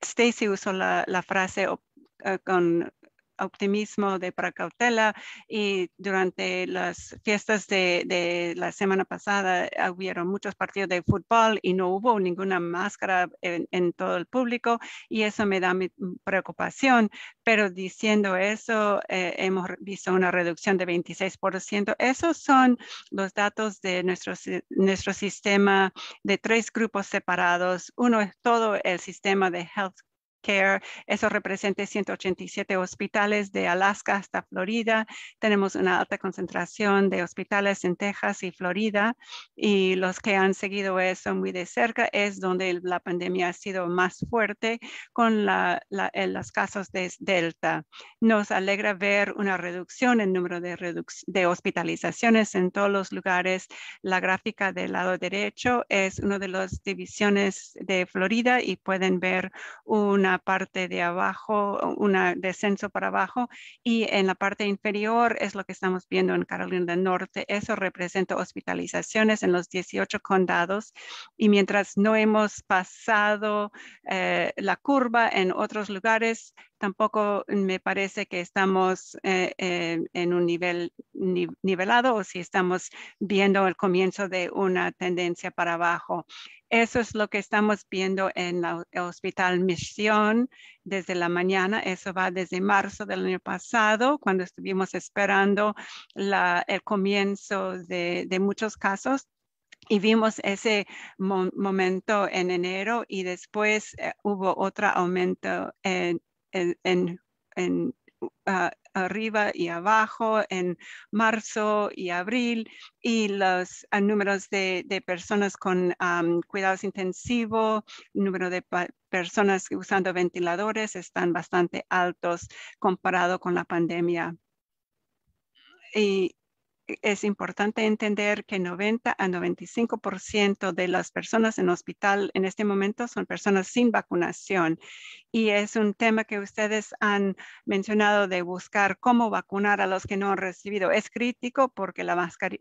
Stacy usó la, frase eh, con optimismo, de precautela y durante las fiestas de, la semana pasada ah, hubieron muchos partidos de fútbol y no hubo ninguna máscara en, todo el público y eso me da mi preocupación, pero diciendo eso eh, hemos visto una reducción de 26%. Esos son los datos de nuestro, nuestro sistema de tres grupos separados. Uno es todo el sistema de health Care. Eso representa 187 hospitales de Alaska hasta Florida. Tenemos una alta concentración de hospitales en Texas y Florida y los que han seguido eso muy de cerca es donde la pandemia ha sido más fuerte con la, eh, los casos de Delta. Nos alegra ver una reducción en número de, de hospitalizaciones en todos los lugares. La gráfica del lado derecho es una de las divisiones de Florida y pueden ver una parte de abajo, un descenso para abajo y en la parte inferior es lo que estamos viendo en Carolina del Norte. Eso representa hospitalizaciones en los 18 condados y mientras no hemos pasado eh, la curva en otros lugares, tampoco me parece que estamos eh, eh, en un nivel nivelado o si estamos viendo el comienzo de una tendencia para abajo. Eso es lo que estamos viendo en el Hospital Misión desde la mañana. Eso va desde marzo del año pasado, cuando estuvimos esperando el comienzo de, muchos casos y vimos ese momento en enero y después eh, hubo otro aumento en, en, en, uh, arriba y abajo en marzo y abril y los números de, personas con cuidados intensivos, número de personas usando ventiladores están bastante altos comparado con la pandemia. Y e, es importante entender que 90 a 95% de las personas en hospital en este momento son personas sin vacunación. Y es un tema que ustedes han mencionado de buscar cómo vacunar a los que no han recibido. Es crítico porque la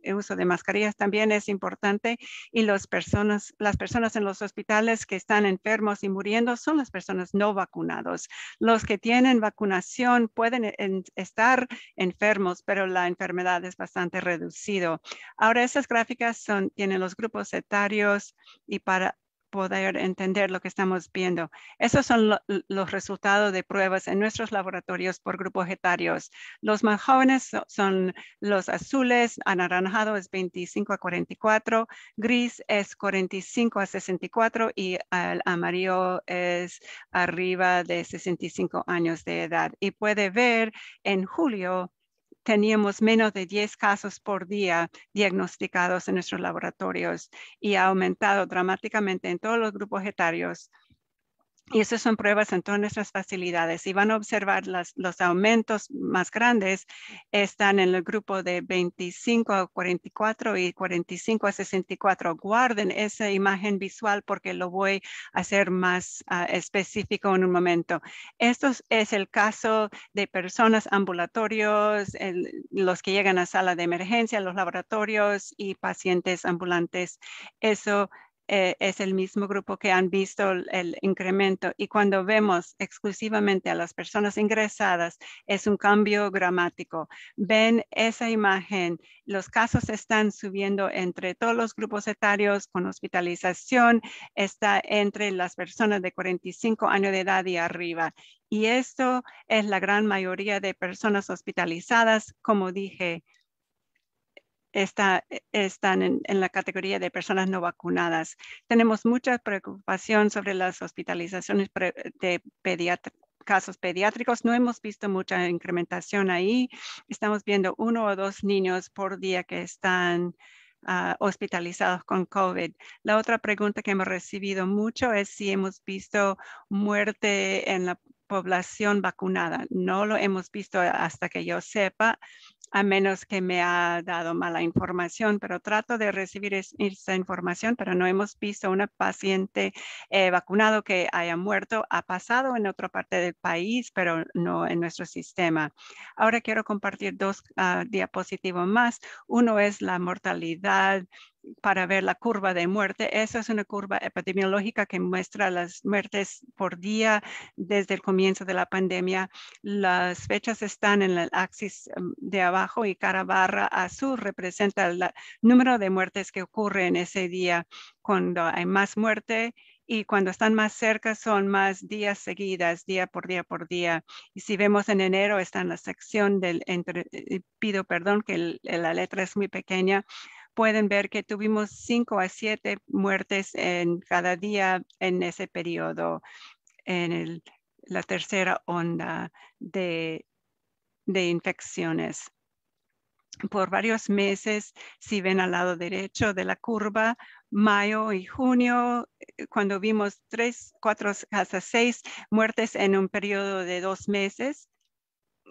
el uso de mascarillas también es importante y los personas, las personas en los hospitales que están enfermos y muriendo son las personas no vacunados. Los que tienen vacunación pueden estar enfermos, pero la enfermedad es bastante reducido. Ahora esas gráficas son, tienen los grupos etarios y para poder entender lo que estamos viendo. Esos son los resultados de pruebas en nuestros laboratorios por grupos etarios. Los más jóvenes son, son los azules, anaranjado es 25 a 44, gris es 45 a 64 y el amarillo es arriba de 65 años de edad. Y puede ver en julio teníamos menos de 10 casos por día diagnosticados en nuestros laboratorios y ha aumentado dramáticamente en todos los grupos etarios y esas son pruebas en todas nuestras facilidades. Y van a observar las, los aumentos más grandes están en el grupo de 25 a 44 y 45 a 64. Guarden esa imagen visual porque lo voy a hacer más ah, específico en un momento. Esto es el caso de personas ambulatorios, los que llegan a sala de emergencia, los laboratorios y pacientes ambulantes. Eso eh, es el mismo grupo que han visto el, incremento y cuando vemos exclusivamente a las personas ingresadas es un cambio gramático. Ven esa imagen, los casos están subiendo entre todos los grupos etarios con hospitalización, está entre las personas de 45 años de edad y arriba. Y esto es la gran mayoría de personas hospitalizadas, como dije, está, e, están en, la categoría de personas no vacunadas. Tenemos mucha preocupación sobre las hospitalizaciones de casos pediátricos. No hemos visto mucha incrementación ahí. Estamos viendo uno o dos niños por día que están ah, hospitalizados con COVID. La otra pregunta que hemos recibido mucho es si hemos visto muerte en la población vacunada. No lo hemos visto hasta que yo sepa a menos que me ha dado mala información, pero trato de recibir esa información, pero no hemos visto una paciente eh, vacunado que haya muerto. Ha pasado en otra parte del país, pero no en nuestro sistema. Ahora quiero compartir dos ah, diapositivos más. Uno es la mortalidad para ver la curva de muerte. Esa es una curva epidemiológica que muestra las muertes por día desde el comienzo de la pandemia. Las fechas están en el axis em, de abajo y cara barra azul representa el número de muertes que ocurren ese día. Cuando hay más muerte, y cuando están más cerca son más días seguidas, día por día por día. Y si vemos en enero está en la sección del, entre, eh, eh, pido perdón que la letra es muy pequeña, pueden ver que tuvimos 5 a 7 muertes en cada día en ese periodo, en la tercera onda de, de infecciones. Por varios meses, si ven al lado derecho de la curva, mayo y junio, eh, cuando vimos tres, cuatro, hasta seis muertes en un periodo de dos meses,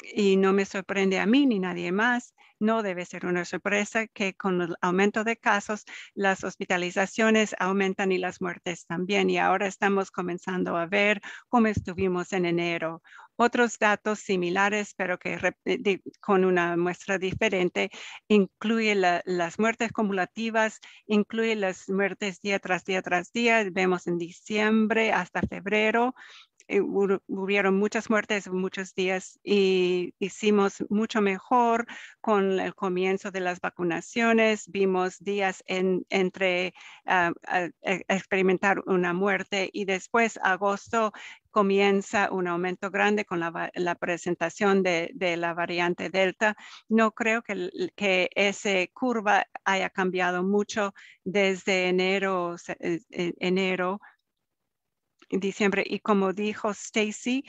y no me sorprende a mí ni nadie más. No debe ser una sorpresa que con el aumento de casos, las hospitalizaciones aumentan y las muertes también. Y ahora estamos comenzando a ver cómo estuvimos en enero. Otros datos similares, pero que eh, con una muestra diferente, incluye las muertes acumulativas, incluye las muertes día tras día tras día. Vemos en diciembre hasta febrero eh, hubieron muchas muertes, muchos días y hicimos mucho mejor con el comienzo de las vacunaciones. Vimos días en, entre ah, e, experimentar una muerte y después agosto comienza un aumento grande con la, presentación de, la variante Delta. No creo que, que esa curva haya cambiado mucho desde enero, eh, enero diciembre. Y como dijo Stacy,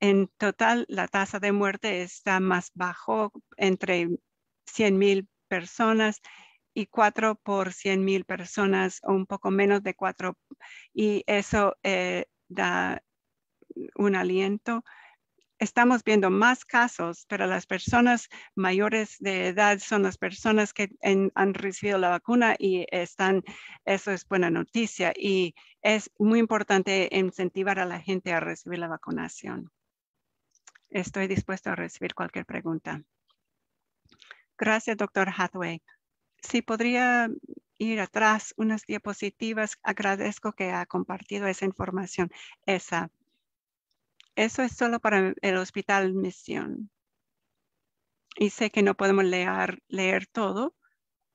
en total la tasa de muerte está más bajo entre 100 mil personas y 4 por 100 mil personas o un poco menos de 4. Y eso eh, da un aliento estamos viendo más casos, pero las personas mayores de edad son las personas que han recibido la vacuna y están, eso es buena noticia y es muy importante incentivar a la gente a recibir la vacunación. Estoy dispuesto a recibir cualquier pregunta. Gracias, doctor Hathaway. Si podría ir atrás unas diapositivas, agradezco que ha compartido esa información. Esa eso es solo para el hospital misión. Y sé que no podemos leer, leer todo,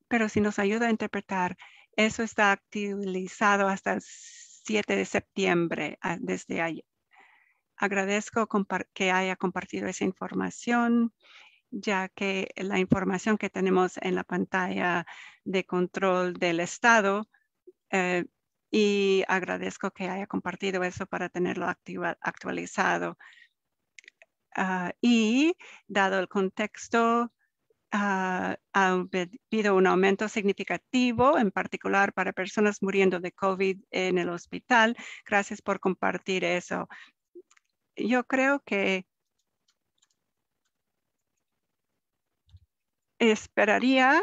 pero si nos ayuda a interpretar, eso está actualizado hasta el 7 de septiembre ah, desde ayer. Agradezco que haya compartido esa información, ya que la información que tenemos en la pantalla de control del Estado eh, y agradezco que haya compartido eso para tenerlo actualizado. Ah, y dado el contexto, ah, ha habido un aumento significativo, en particular para personas muriendo de COVID en el hospital. Gracias por compartir eso. Yo creo que esperaría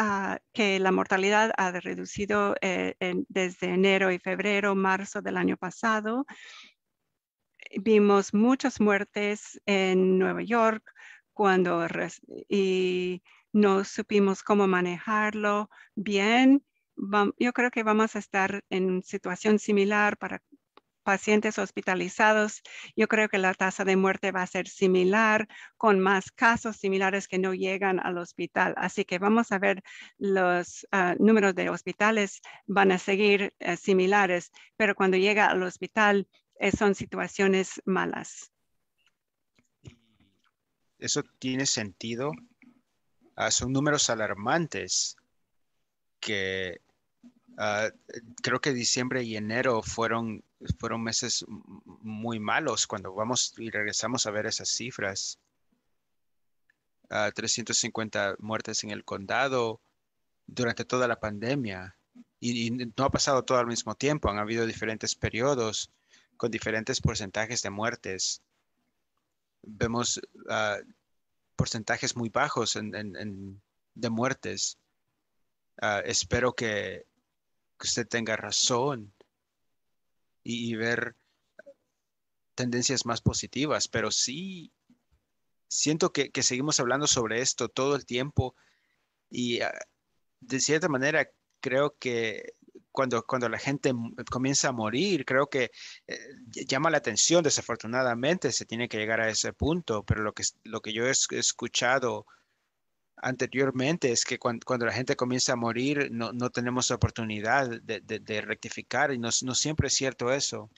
Ah, que la mortalidad ha reducido eh, desde enero y febrero, marzo del año pasado. Vimos muchas muertes en Nueva York cuando y no supimos cómo manejarlo bien. Yo creo que vamos a estar en situación similar para pacientes hospitalizados, yo creo que la tasa de muerte va a ser similar, con más casos similares que no llegan al hospital. Así que vamos a ver los ah, números de hospitales van a seguir eh, similares, pero cuando llega al hospital eh, son situaciones malas. Eso tiene sentido. Ah, son números alarmantes que Ah, creo que diciembre y enero fueron, fueron meses muy malos cuando vamos y regresamos a ver esas cifras. 350 ah, muertes en el condado durante toda la pandemia. Y, no ha pasado todo al mismo tiempo, han habido diferentes periodos con diferentes porcentajes de muertes. Vemos ah, porcentajes muy bajos en, de muertes. espero que que usted tenga razón y, ver tendencias más positivas, pero sí siento que, seguimos hablando sobre esto todo el tiempo y ah, de cierta manera creo que cuando, cuando la gente comienza a morir, creo que eh, llama la atención, desafortunadamente se tiene que llegar a ese punto, pero lo que, lo que yo he escuchado anteriormente es que cuando, la gente comienza a morir no, no tenemos oportunidad de, rectificar y no, siempre es cierto eso.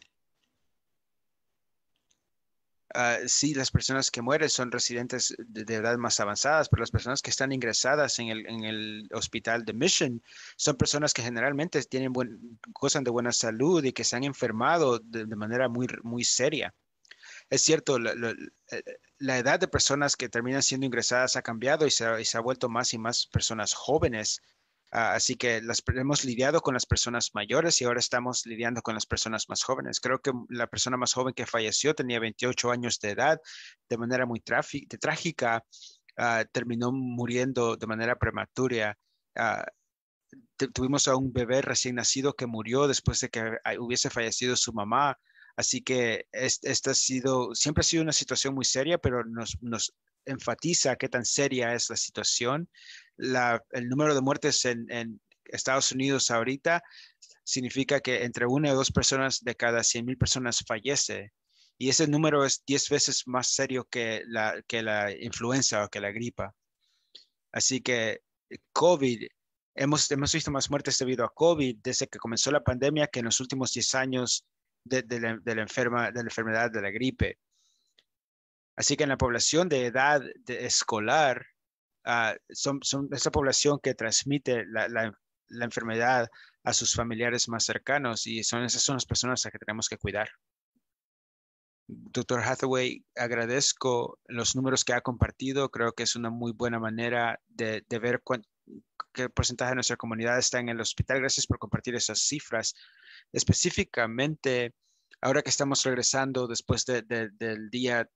Ah, sí, las personas que mueren son residentes de, edad más avanzadas, pero las personas que están ingresadas en el, hospital de Mission son personas que generalmente tienen buen, gozan de buena salud y que se han enfermado de, manera muy, muy seria es cierto, eh, la, edad de personas que terminan siendo ingresadas ha cambiado y se, ha vuelto más y más personas jóvenes. Ah, así que las, hemos lidiado con las personas mayores y ahora estamos lidiando con las personas más jóvenes. Creo que la persona más joven que falleció tenía 28 años de edad, de manera muy trágica, ah, terminó muriendo de manera prematura. Ah, tuvimos a un bebé recién nacido que murió después de que hubiese fallecido su mamá Así que esta ha sido, siempre ha sido una situación muy seria, pero nos, enfatiza qué tan seria es la situación. el número de muertes en, Estados Unidos ahorita significa que entre una o dos personas de cada 100.000 personas fallece. Y ese número es 10 veces más serio que la, que la influenza o que la gripa. Así que eh, COVID, hemos, hemos visto más muertes debido a COVID desde que comenzó la pandemia que en los últimos 10 años de, la, enfermedad de la gripe. Así que en la población de edad escolar, ah, son, esa población que transmite la, enfermedad a sus familiares más cercanos y son, esas son las personas a las que tenemos que cuidar. Doctor Hathaway, agradezco los números que ha compartido. Creo que es una muy buena manera de, ver qué porcentaje de nuestra comunidad está en el hospital. Gracias por compartir esas cifras específicamente ahora que estamos regresando después del día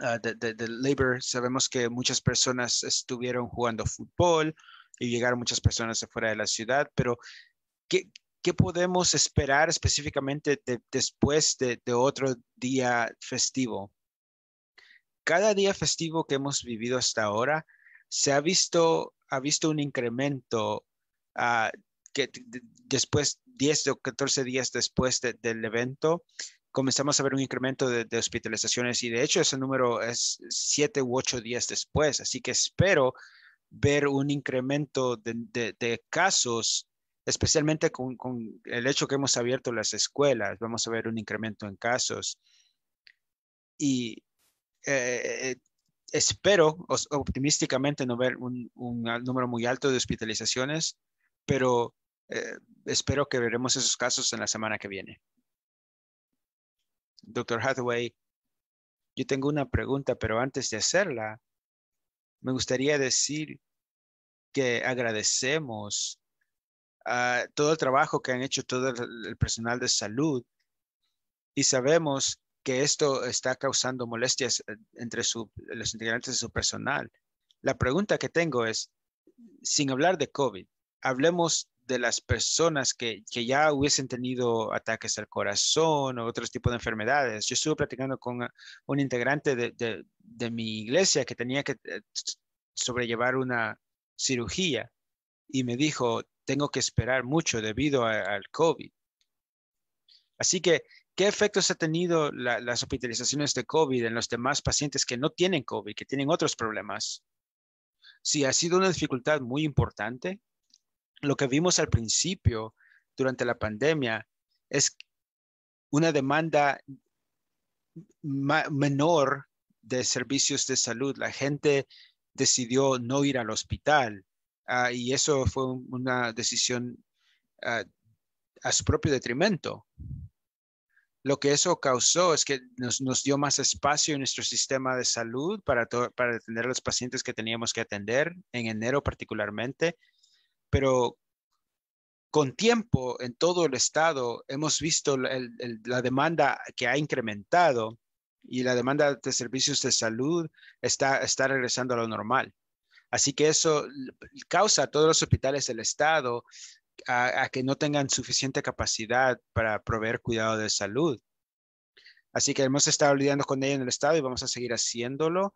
ah, del Labor, sabemos que muchas personas estuvieron jugando fútbol y llegaron muchas personas de fuera de la ciudad, pero ¿qué, podemos esperar específicamente después de, otro día festivo? Cada día festivo que hemos vivido hasta ahora se ha visto, ha visto un incremento ah, que después 10 o 14 días después del evento, comenzamos a ver un incremento de, hospitalizaciones y de hecho ese número es 7 u 8 días después. Así que espero ver un incremento de, casos, especialmente con, el hecho que hemos abierto las escuelas. Vamos a ver un incremento en casos. Y eh, espero optimísticamente no ver un número muy alto de hospitalizaciones, pero eh, espero que veremos esos casos en la semana que viene. Doctor Hathaway, yo tengo una pregunta, pero antes de hacerla, me gustaría decir que agradecemos todo el trabajo que han hecho todo el, personal de salud y sabemos que esto está causando molestias eh, entre los integrantes de su personal. La pregunta que tengo es, sin hablar de COVID, hablemos de las personas que, ya hubiesen tenido ataques al corazón o otros tipos de enfermedades. Yo estuve platicando con ah, un integrante de, mi iglesia que tenía que eh, sobrellevar una cirugía y me dijo, tengo que esperar mucho debido al COVID. Así que, ¿qué efectos ha tenido las hospitalizaciones de COVID en los demás pacientes que no tienen COVID, que tienen otros problemas? si ha sido una dificultad muy importante lo que vimos al principio durante la pandemia es una demanda menor de servicios de salud. La gente decidió no ir al hospital ah, y eso fue una decisión ah, a su propio detrimento. Lo que eso causó es que nos, nos dio más espacio en nuestro sistema de salud para, para atender a los pacientes que teníamos que atender en enero particularmente pero con tiempo en todo el estado hemos visto la demanda que ha incrementado y la demanda de servicios de salud está, regresando a lo normal. Así que eso causa a todos los hospitales del estado a, a que no tengan suficiente capacidad para proveer cuidado de salud. Así que hemos estado lidiando con ello en el estado y vamos a seguir haciéndolo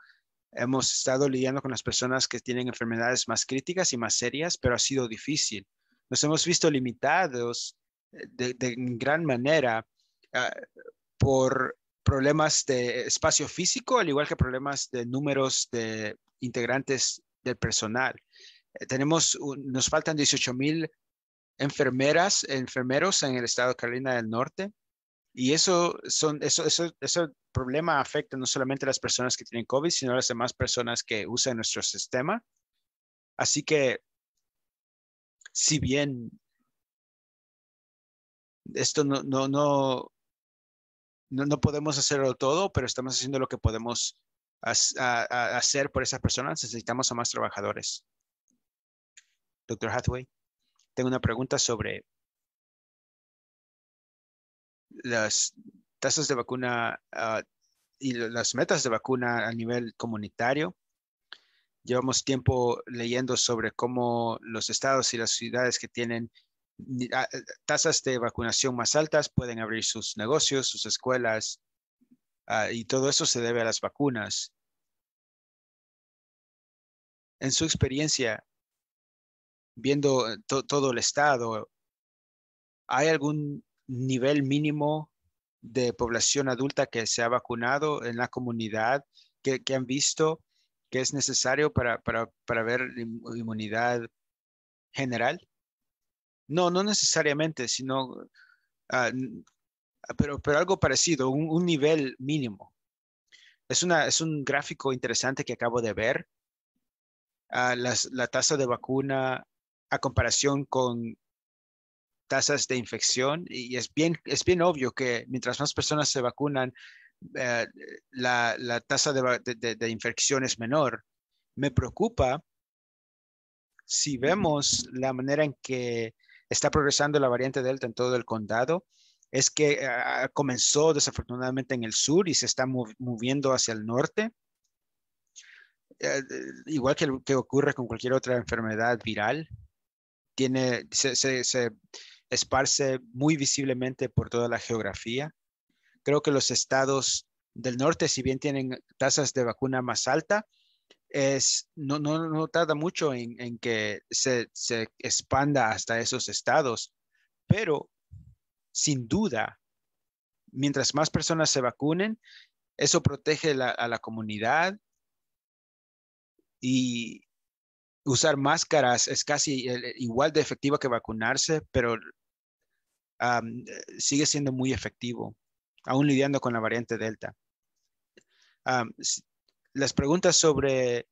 Hemos estado lidiando con las personas que tienen enfermedades más críticas y más serias, pero ha sido difícil. Nos hemos visto limitados eh, de, gran manera ah, por problemas de espacio físico, al igual que problemas de números de integrantes del personal. Eh, tenemos, nos faltan 18 mil enfermeras, enfermeros en el estado de Carolina del Norte. Y eso, son, eso, eso, ese problema afecta no solamente a las personas que tienen COVID, sino a las demás personas que usan nuestro sistema. Así que, si bien esto no, no, no, no, no podemos hacerlo todo, pero estamos haciendo lo que podemos hacer por esas personas. Necesitamos a más trabajadores. Doctor Hathaway, tengo una pregunta sobre las tasas de vacuna ah, y las metas de vacuna a nivel comunitario. Llevamos tiempo leyendo sobre cómo los estados y las ciudades que tienen ah, tasas de vacunación más altas pueden abrir sus negocios, sus escuelas, ah, y todo eso se debe a las vacunas. En su experiencia, viendo eh, todo el estado, ¿hay algún nivel mínimo de población adulta que se ha vacunado en la comunidad, que, que han visto que es necesario para, para, para ver inmunidad general? No, no necesariamente, sino, ah, pero, pero algo parecido, un, nivel mínimo. Es, una, es un gráfico interesante que acabo de ver. Ah, la tasa de vacuna a comparación con tasas de infección y es bien, es bien obvio que mientras más personas se vacunan, eh, la, la, tasa de, de, infección es menor. Me preocupa si vemos la manera en que está progresando la variante Delta en todo el condado, es que eh, ah, comenzó desafortunadamente en el sur y se está moviendo hacia el norte. Eh, igual que, que ocurre con cualquier otra enfermedad viral, tiene, se, se, esparce muy visiblemente por toda la geografía. Creo que los estados del norte, si bien tienen tasas de vacuna más alta, es, no, no, tarda mucho en, que se, expanda hasta esos estados, pero sin duda, mientras más personas se vacunen, eso protege a la comunidad y, usar máscaras es casi eh, igual de efectivo que vacunarse, pero sigue siendo muy efectivo, aún lidiando con la variante Delta. las preguntas sobre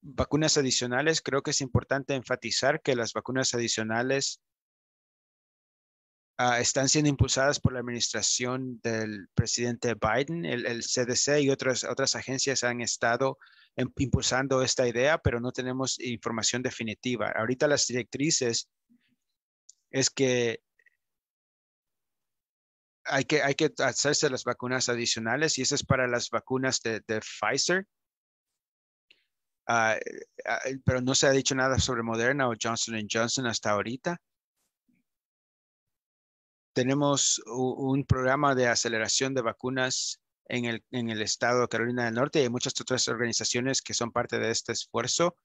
vacunas adicionales, creo que es importante enfatizar que las vacunas adicionales ah, están siendo impulsadas por la administración del presidente Biden. El, CDC y otras, otras agencias han estado Em, impulsando esta idea, pero no tenemos información definitiva. Ahorita las directrices es que hay que, hay que hacerse las vacunas adicionales y eso es para las vacunas de, Pfizer. Ah, ah, pero no se ha dicho nada sobre Moderna o Johnson Johnson hasta ahorita. Tenemos un programa de aceleración de vacunas en el, estado de Carolina del Norte y hay muchas otras organizaciones que son parte de este esfuerzo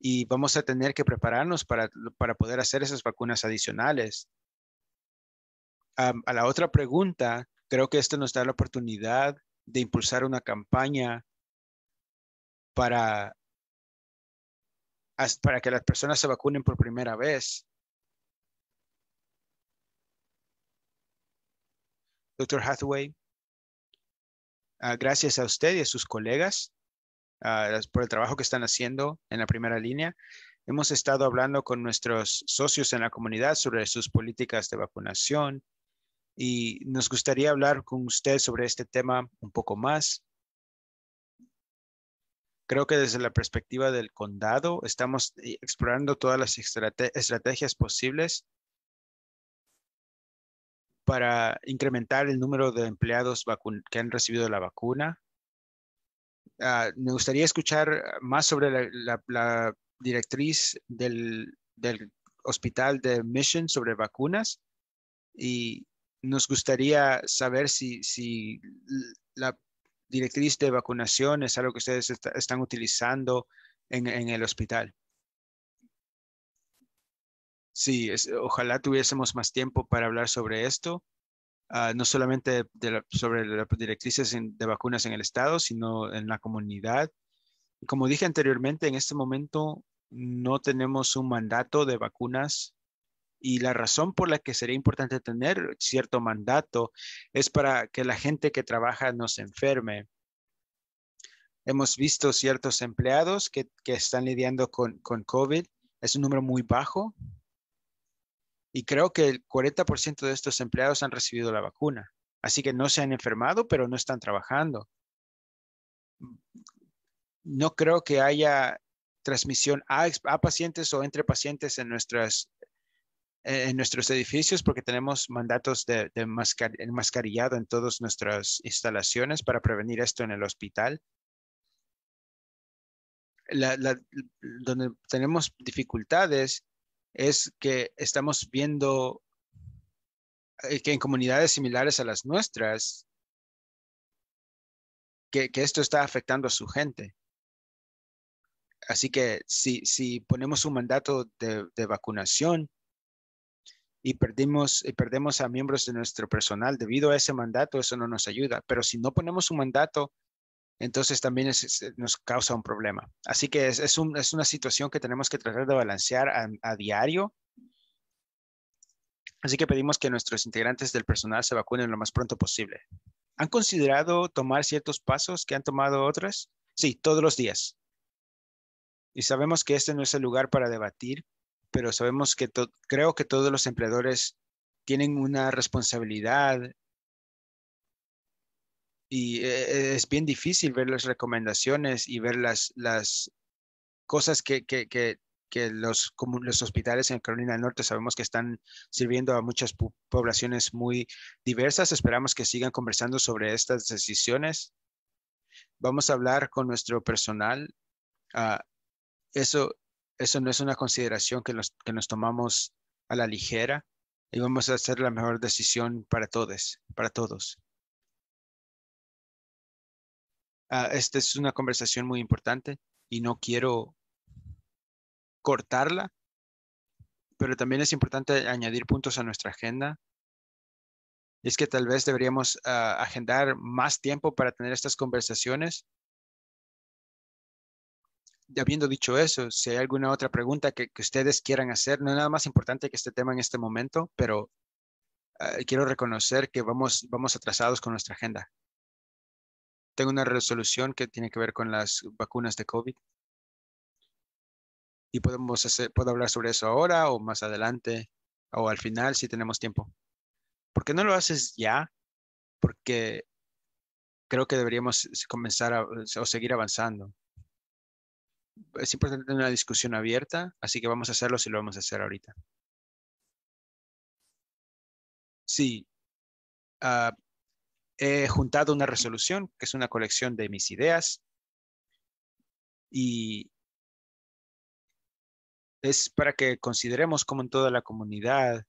y vamos a tener que prepararnos para, poder hacer esas vacunas adicionales. a la otra pregunta, creo que esto nos da la oportunidad de impulsar una campaña para, para que las personas se vacunen por primera vez. Doctor Hathaway. Ah, gracias a usted y a sus colegas ah, por el trabajo que están haciendo en la primera línea. Hemos estado hablando con nuestros socios en la comunidad sobre sus políticas de vacunación y nos gustaría hablar con usted sobre este tema un poco más. Creo que desde la perspectiva del condado estamos eh, explorando todas las estrategias posibles para incrementar el número de empleados que han recibido la vacuna. Ah, me gustaría escuchar más sobre la, directriz del, hospital de Mission sobre vacunas y nos gustaría saber si, si la directriz de vacunación es algo que ustedes están utilizando en, en el hospital sí, ojalá tuviésemos más tiempo para hablar sobre esto, ah, no solamente sobre las directrices de vacunas en el Estado, sino en la comunidad. Como dije anteriormente, en este momento no tenemos un mandato de vacunas y la razón por la que sería importante tener cierto mandato es para que la gente que trabaja no se enferme. Hemos visto ciertos empleados que, que están lidiando con, con COVID. Es un número muy bajo, y creo que el 40% de estos empleados han recibido la vacuna. Así que no se han enfermado, pero no están trabajando. No creo que haya transmisión a, pacientes o entre pacientes en, nuestras, en nuestros edificios porque tenemos mandatos de, de mascarillado en todas nuestras instalaciones para prevenir esto en el hospital. la, donde tenemos dificultades es que estamos viendo eh, que en comunidades similares a las nuestras, que, esto está afectando a su gente. Así que si, ponemos un mandato de, de vacunación y, y perdemos a miembros de nuestro personal debido a ese mandato, eso no nos ayuda. Pero si no ponemos un mandato entonces también eh, nos causa un problema. Así que es, una situación que tenemos que tratar de balancear a, a, diario. Así que pedimos que nuestros integrantes del personal se vacunen lo más pronto posible. ¿Han considerado tomar ciertos pasos que han tomado otras? Sí, todos los días. Y sabemos que este no es el lugar para debatir, pero sabemos que creo que todos los empleadores tienen una responsabilidad y eh, es bien difícil ver las recomendaciones y ver las, cosas que, los, los hospitales en Carolina del Norte sabemos que están sirviendo a muchas poblaciones muy diversas. Esperamos que sigan conversando sobre estas decisiones. Vamos a hablar con nuestro personal. Ah, eso, eso no es una consideración que, que nos tomamos a la ligera y vamos a hacer la mejor decisión para todos, para todos. Ah, esta es una conversación muy importante y no quiero cortarla, pero también es importante añadir puntos a nuestra agenda. Es que tal vez deberíamos ah, agendar más tiempo para tener estas conversaciones. Y habiendo dicho eso, si hay alguna otra pregunta que, ustedes quieran hacer, no es nada más importante que este tema en este momento, pero ah, quiero reconocer que vamos atrasados con nuestra agenda. Tengo una resolución que tiene que ver con las vacunas de COVID. Y podemos hacer, puedo hablar sobre eso ahora o más adelante o al final si tenemos tiempo. ¿Por qué no lo haces ya? Porque creo que deberíamos comenzar a, o seguir avanzando. Es importante tener una discusión abierta, así que vamos a hacerlo si lo vamos a hacer ahorita. Sí, ah, he juntado una resolución, que es una colección de mis ideas. Y es para que consideremos como en toda la comunidad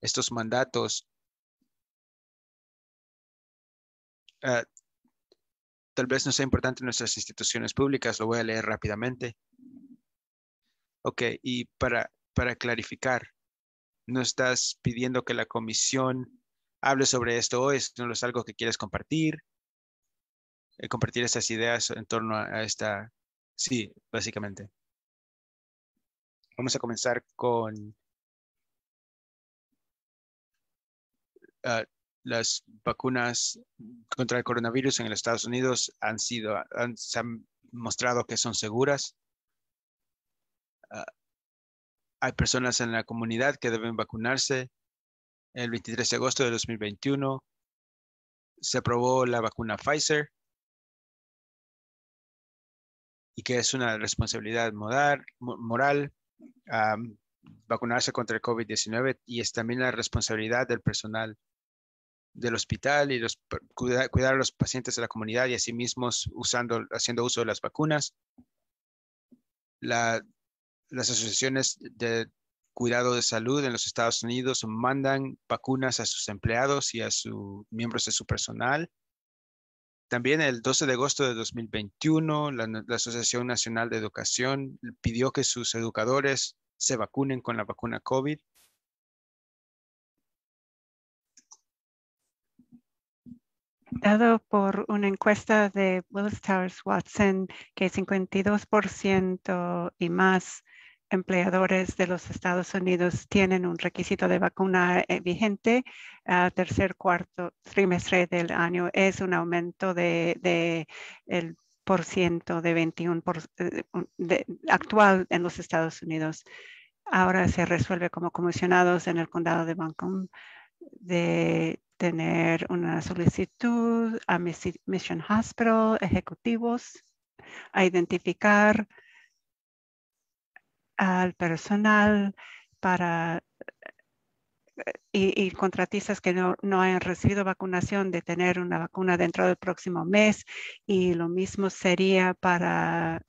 estos mandatos ah, tal vez no sea importante en nuestras instituciones públicas, lo voy a leer rápidamente. Ok, y para, para clarificar, no estás pidiendo que la comisión hable sobre esto hoy, no es algo que quieres compartir, eh, compartir estas ideas en torno a esta, sí, básicamente. Vamos a comenzar con ah, las vacunas contra el coronavirus en los Estados Unidos han sido, se han mostrado que son seguras. Ah, hay personas en la comunidad que deben vacunarse el 23 de agosto de 2021 se aprobó la vacuna Pfizer y que es una responsabilidad moral, vacunarse contra el COVID-19 y es también la responsabilidad del personal del hospital y los, cuidar a los pacientes de la comunidad y a sí usando, haciendo uso de las vacunas. las asociaciones de cuidado de salud en los Estados Unidos mandan vacunas a sus empleados y a sus miembros de su personal. También el 12 de agosto de 2021, la, Asociación Nacional de Educación pidió que sus educadores se vacunen con la vacuna COVID. Dado por una encuesta de Willis Towers Watson que 52% y más empleadores de los Estados Unidos tienen un requisito de vacuna eh, vigente al tercer cuarto trimestre del año. Es un aumento de, el por ciento de 21 por, eh, actual en los Estados Unidos. Ahora se resuelve como comisionados en el condado de Vancouver de tener una solicitud a Mission Hospital, ejecutivos, a identificar al personal para eh, y, contratistas que no, no hayan recibido vacunación de tener una vacuna dentro del próximo mes y lo mismo sería para,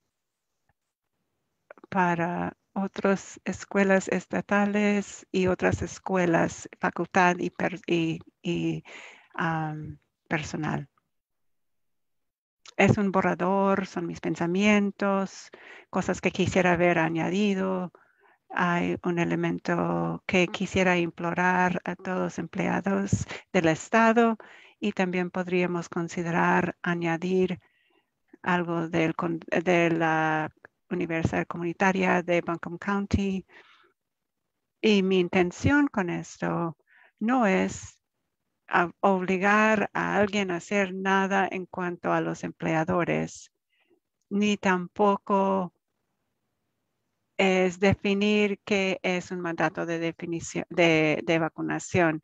para otras escuelas estatales y otras escuelas, facultad y, y personal es un borrador, son mis pensamientos, cosas que quisiera haber añadido. Hay un elemento que quisiera implorar a todos los empleados del Estado y también podríamos considerar añadir algo de la Universidad Comunitaria de Buncombe County. Y mi intención con esto no es obligar a alguien a hacer nada en cuanto a los empleadores, ni tampoco es definir qué es un mandato de definición de, vacunación.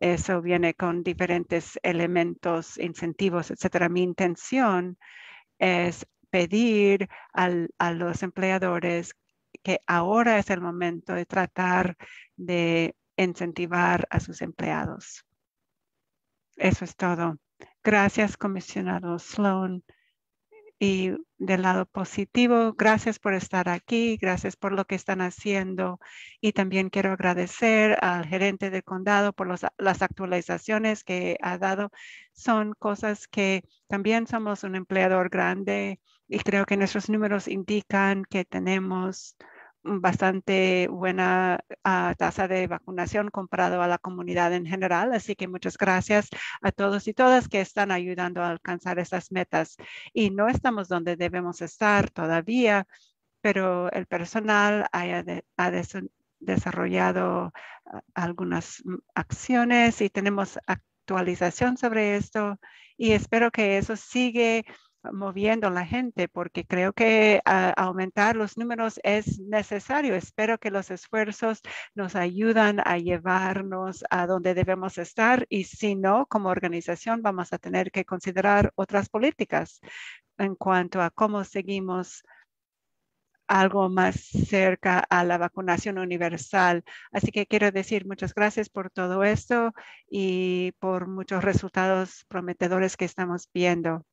Eso viene con diferentes elementos, incentivos, etcétera. Mi intención es pedir a los empleadores que ahora es el momento de tratar de incentivar a sus empleados. Eso es todo. Gracias, comisionado Sloan. Y del lado positivo, gracias por estar aquí, gracias por lo que están haciendo. Y también quiero agradecer al gerente del condado por las actualizaciones que ha dado. Son cosas que también somos un empleador grande y creo que nuestros números indican que tenemos bastante buena ah, tasa de vacunación comparado a la comunidad en general. Así que muchas gracias a todos y todas que están ayudando a alcanzar estas metas. Y no estamos donde debemos estar todavía, pero el personal ha, desarrollado ah, algunas acciones y tenemos actualización sobre esto y espero que eso sigue moviendo la gente porque creo que ah, aumentar los números es necesario. Espero que los esfuerzos nos ayudan a llevarnos a donde debemos estar y si no, como organización vamos a tener que considerar otras políticas en cuanto a cómo seguimos algo más cerca a la vacunación universal. Así que quiero decir muchas gracias por todo esto y por muchos resultados prometedores que estamos viendo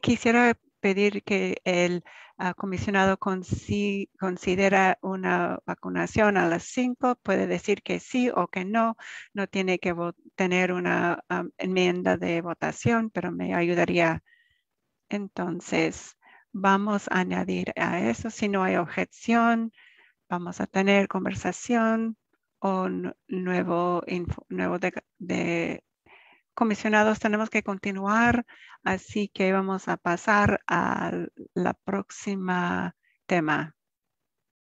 quisiera pedir que el ah, comisionado considere considera una vacunación a las 5, puede decir que sí o que no, no tiene que tener una enmienda de votación, pero me ayudaría. Entonces, vamos a añadir a eso, si no hay objeción, vamos a tener conversación o nuevo, nuevo de comisionados, tenemos que continuar, así que vamos a pasar a la próxima tema.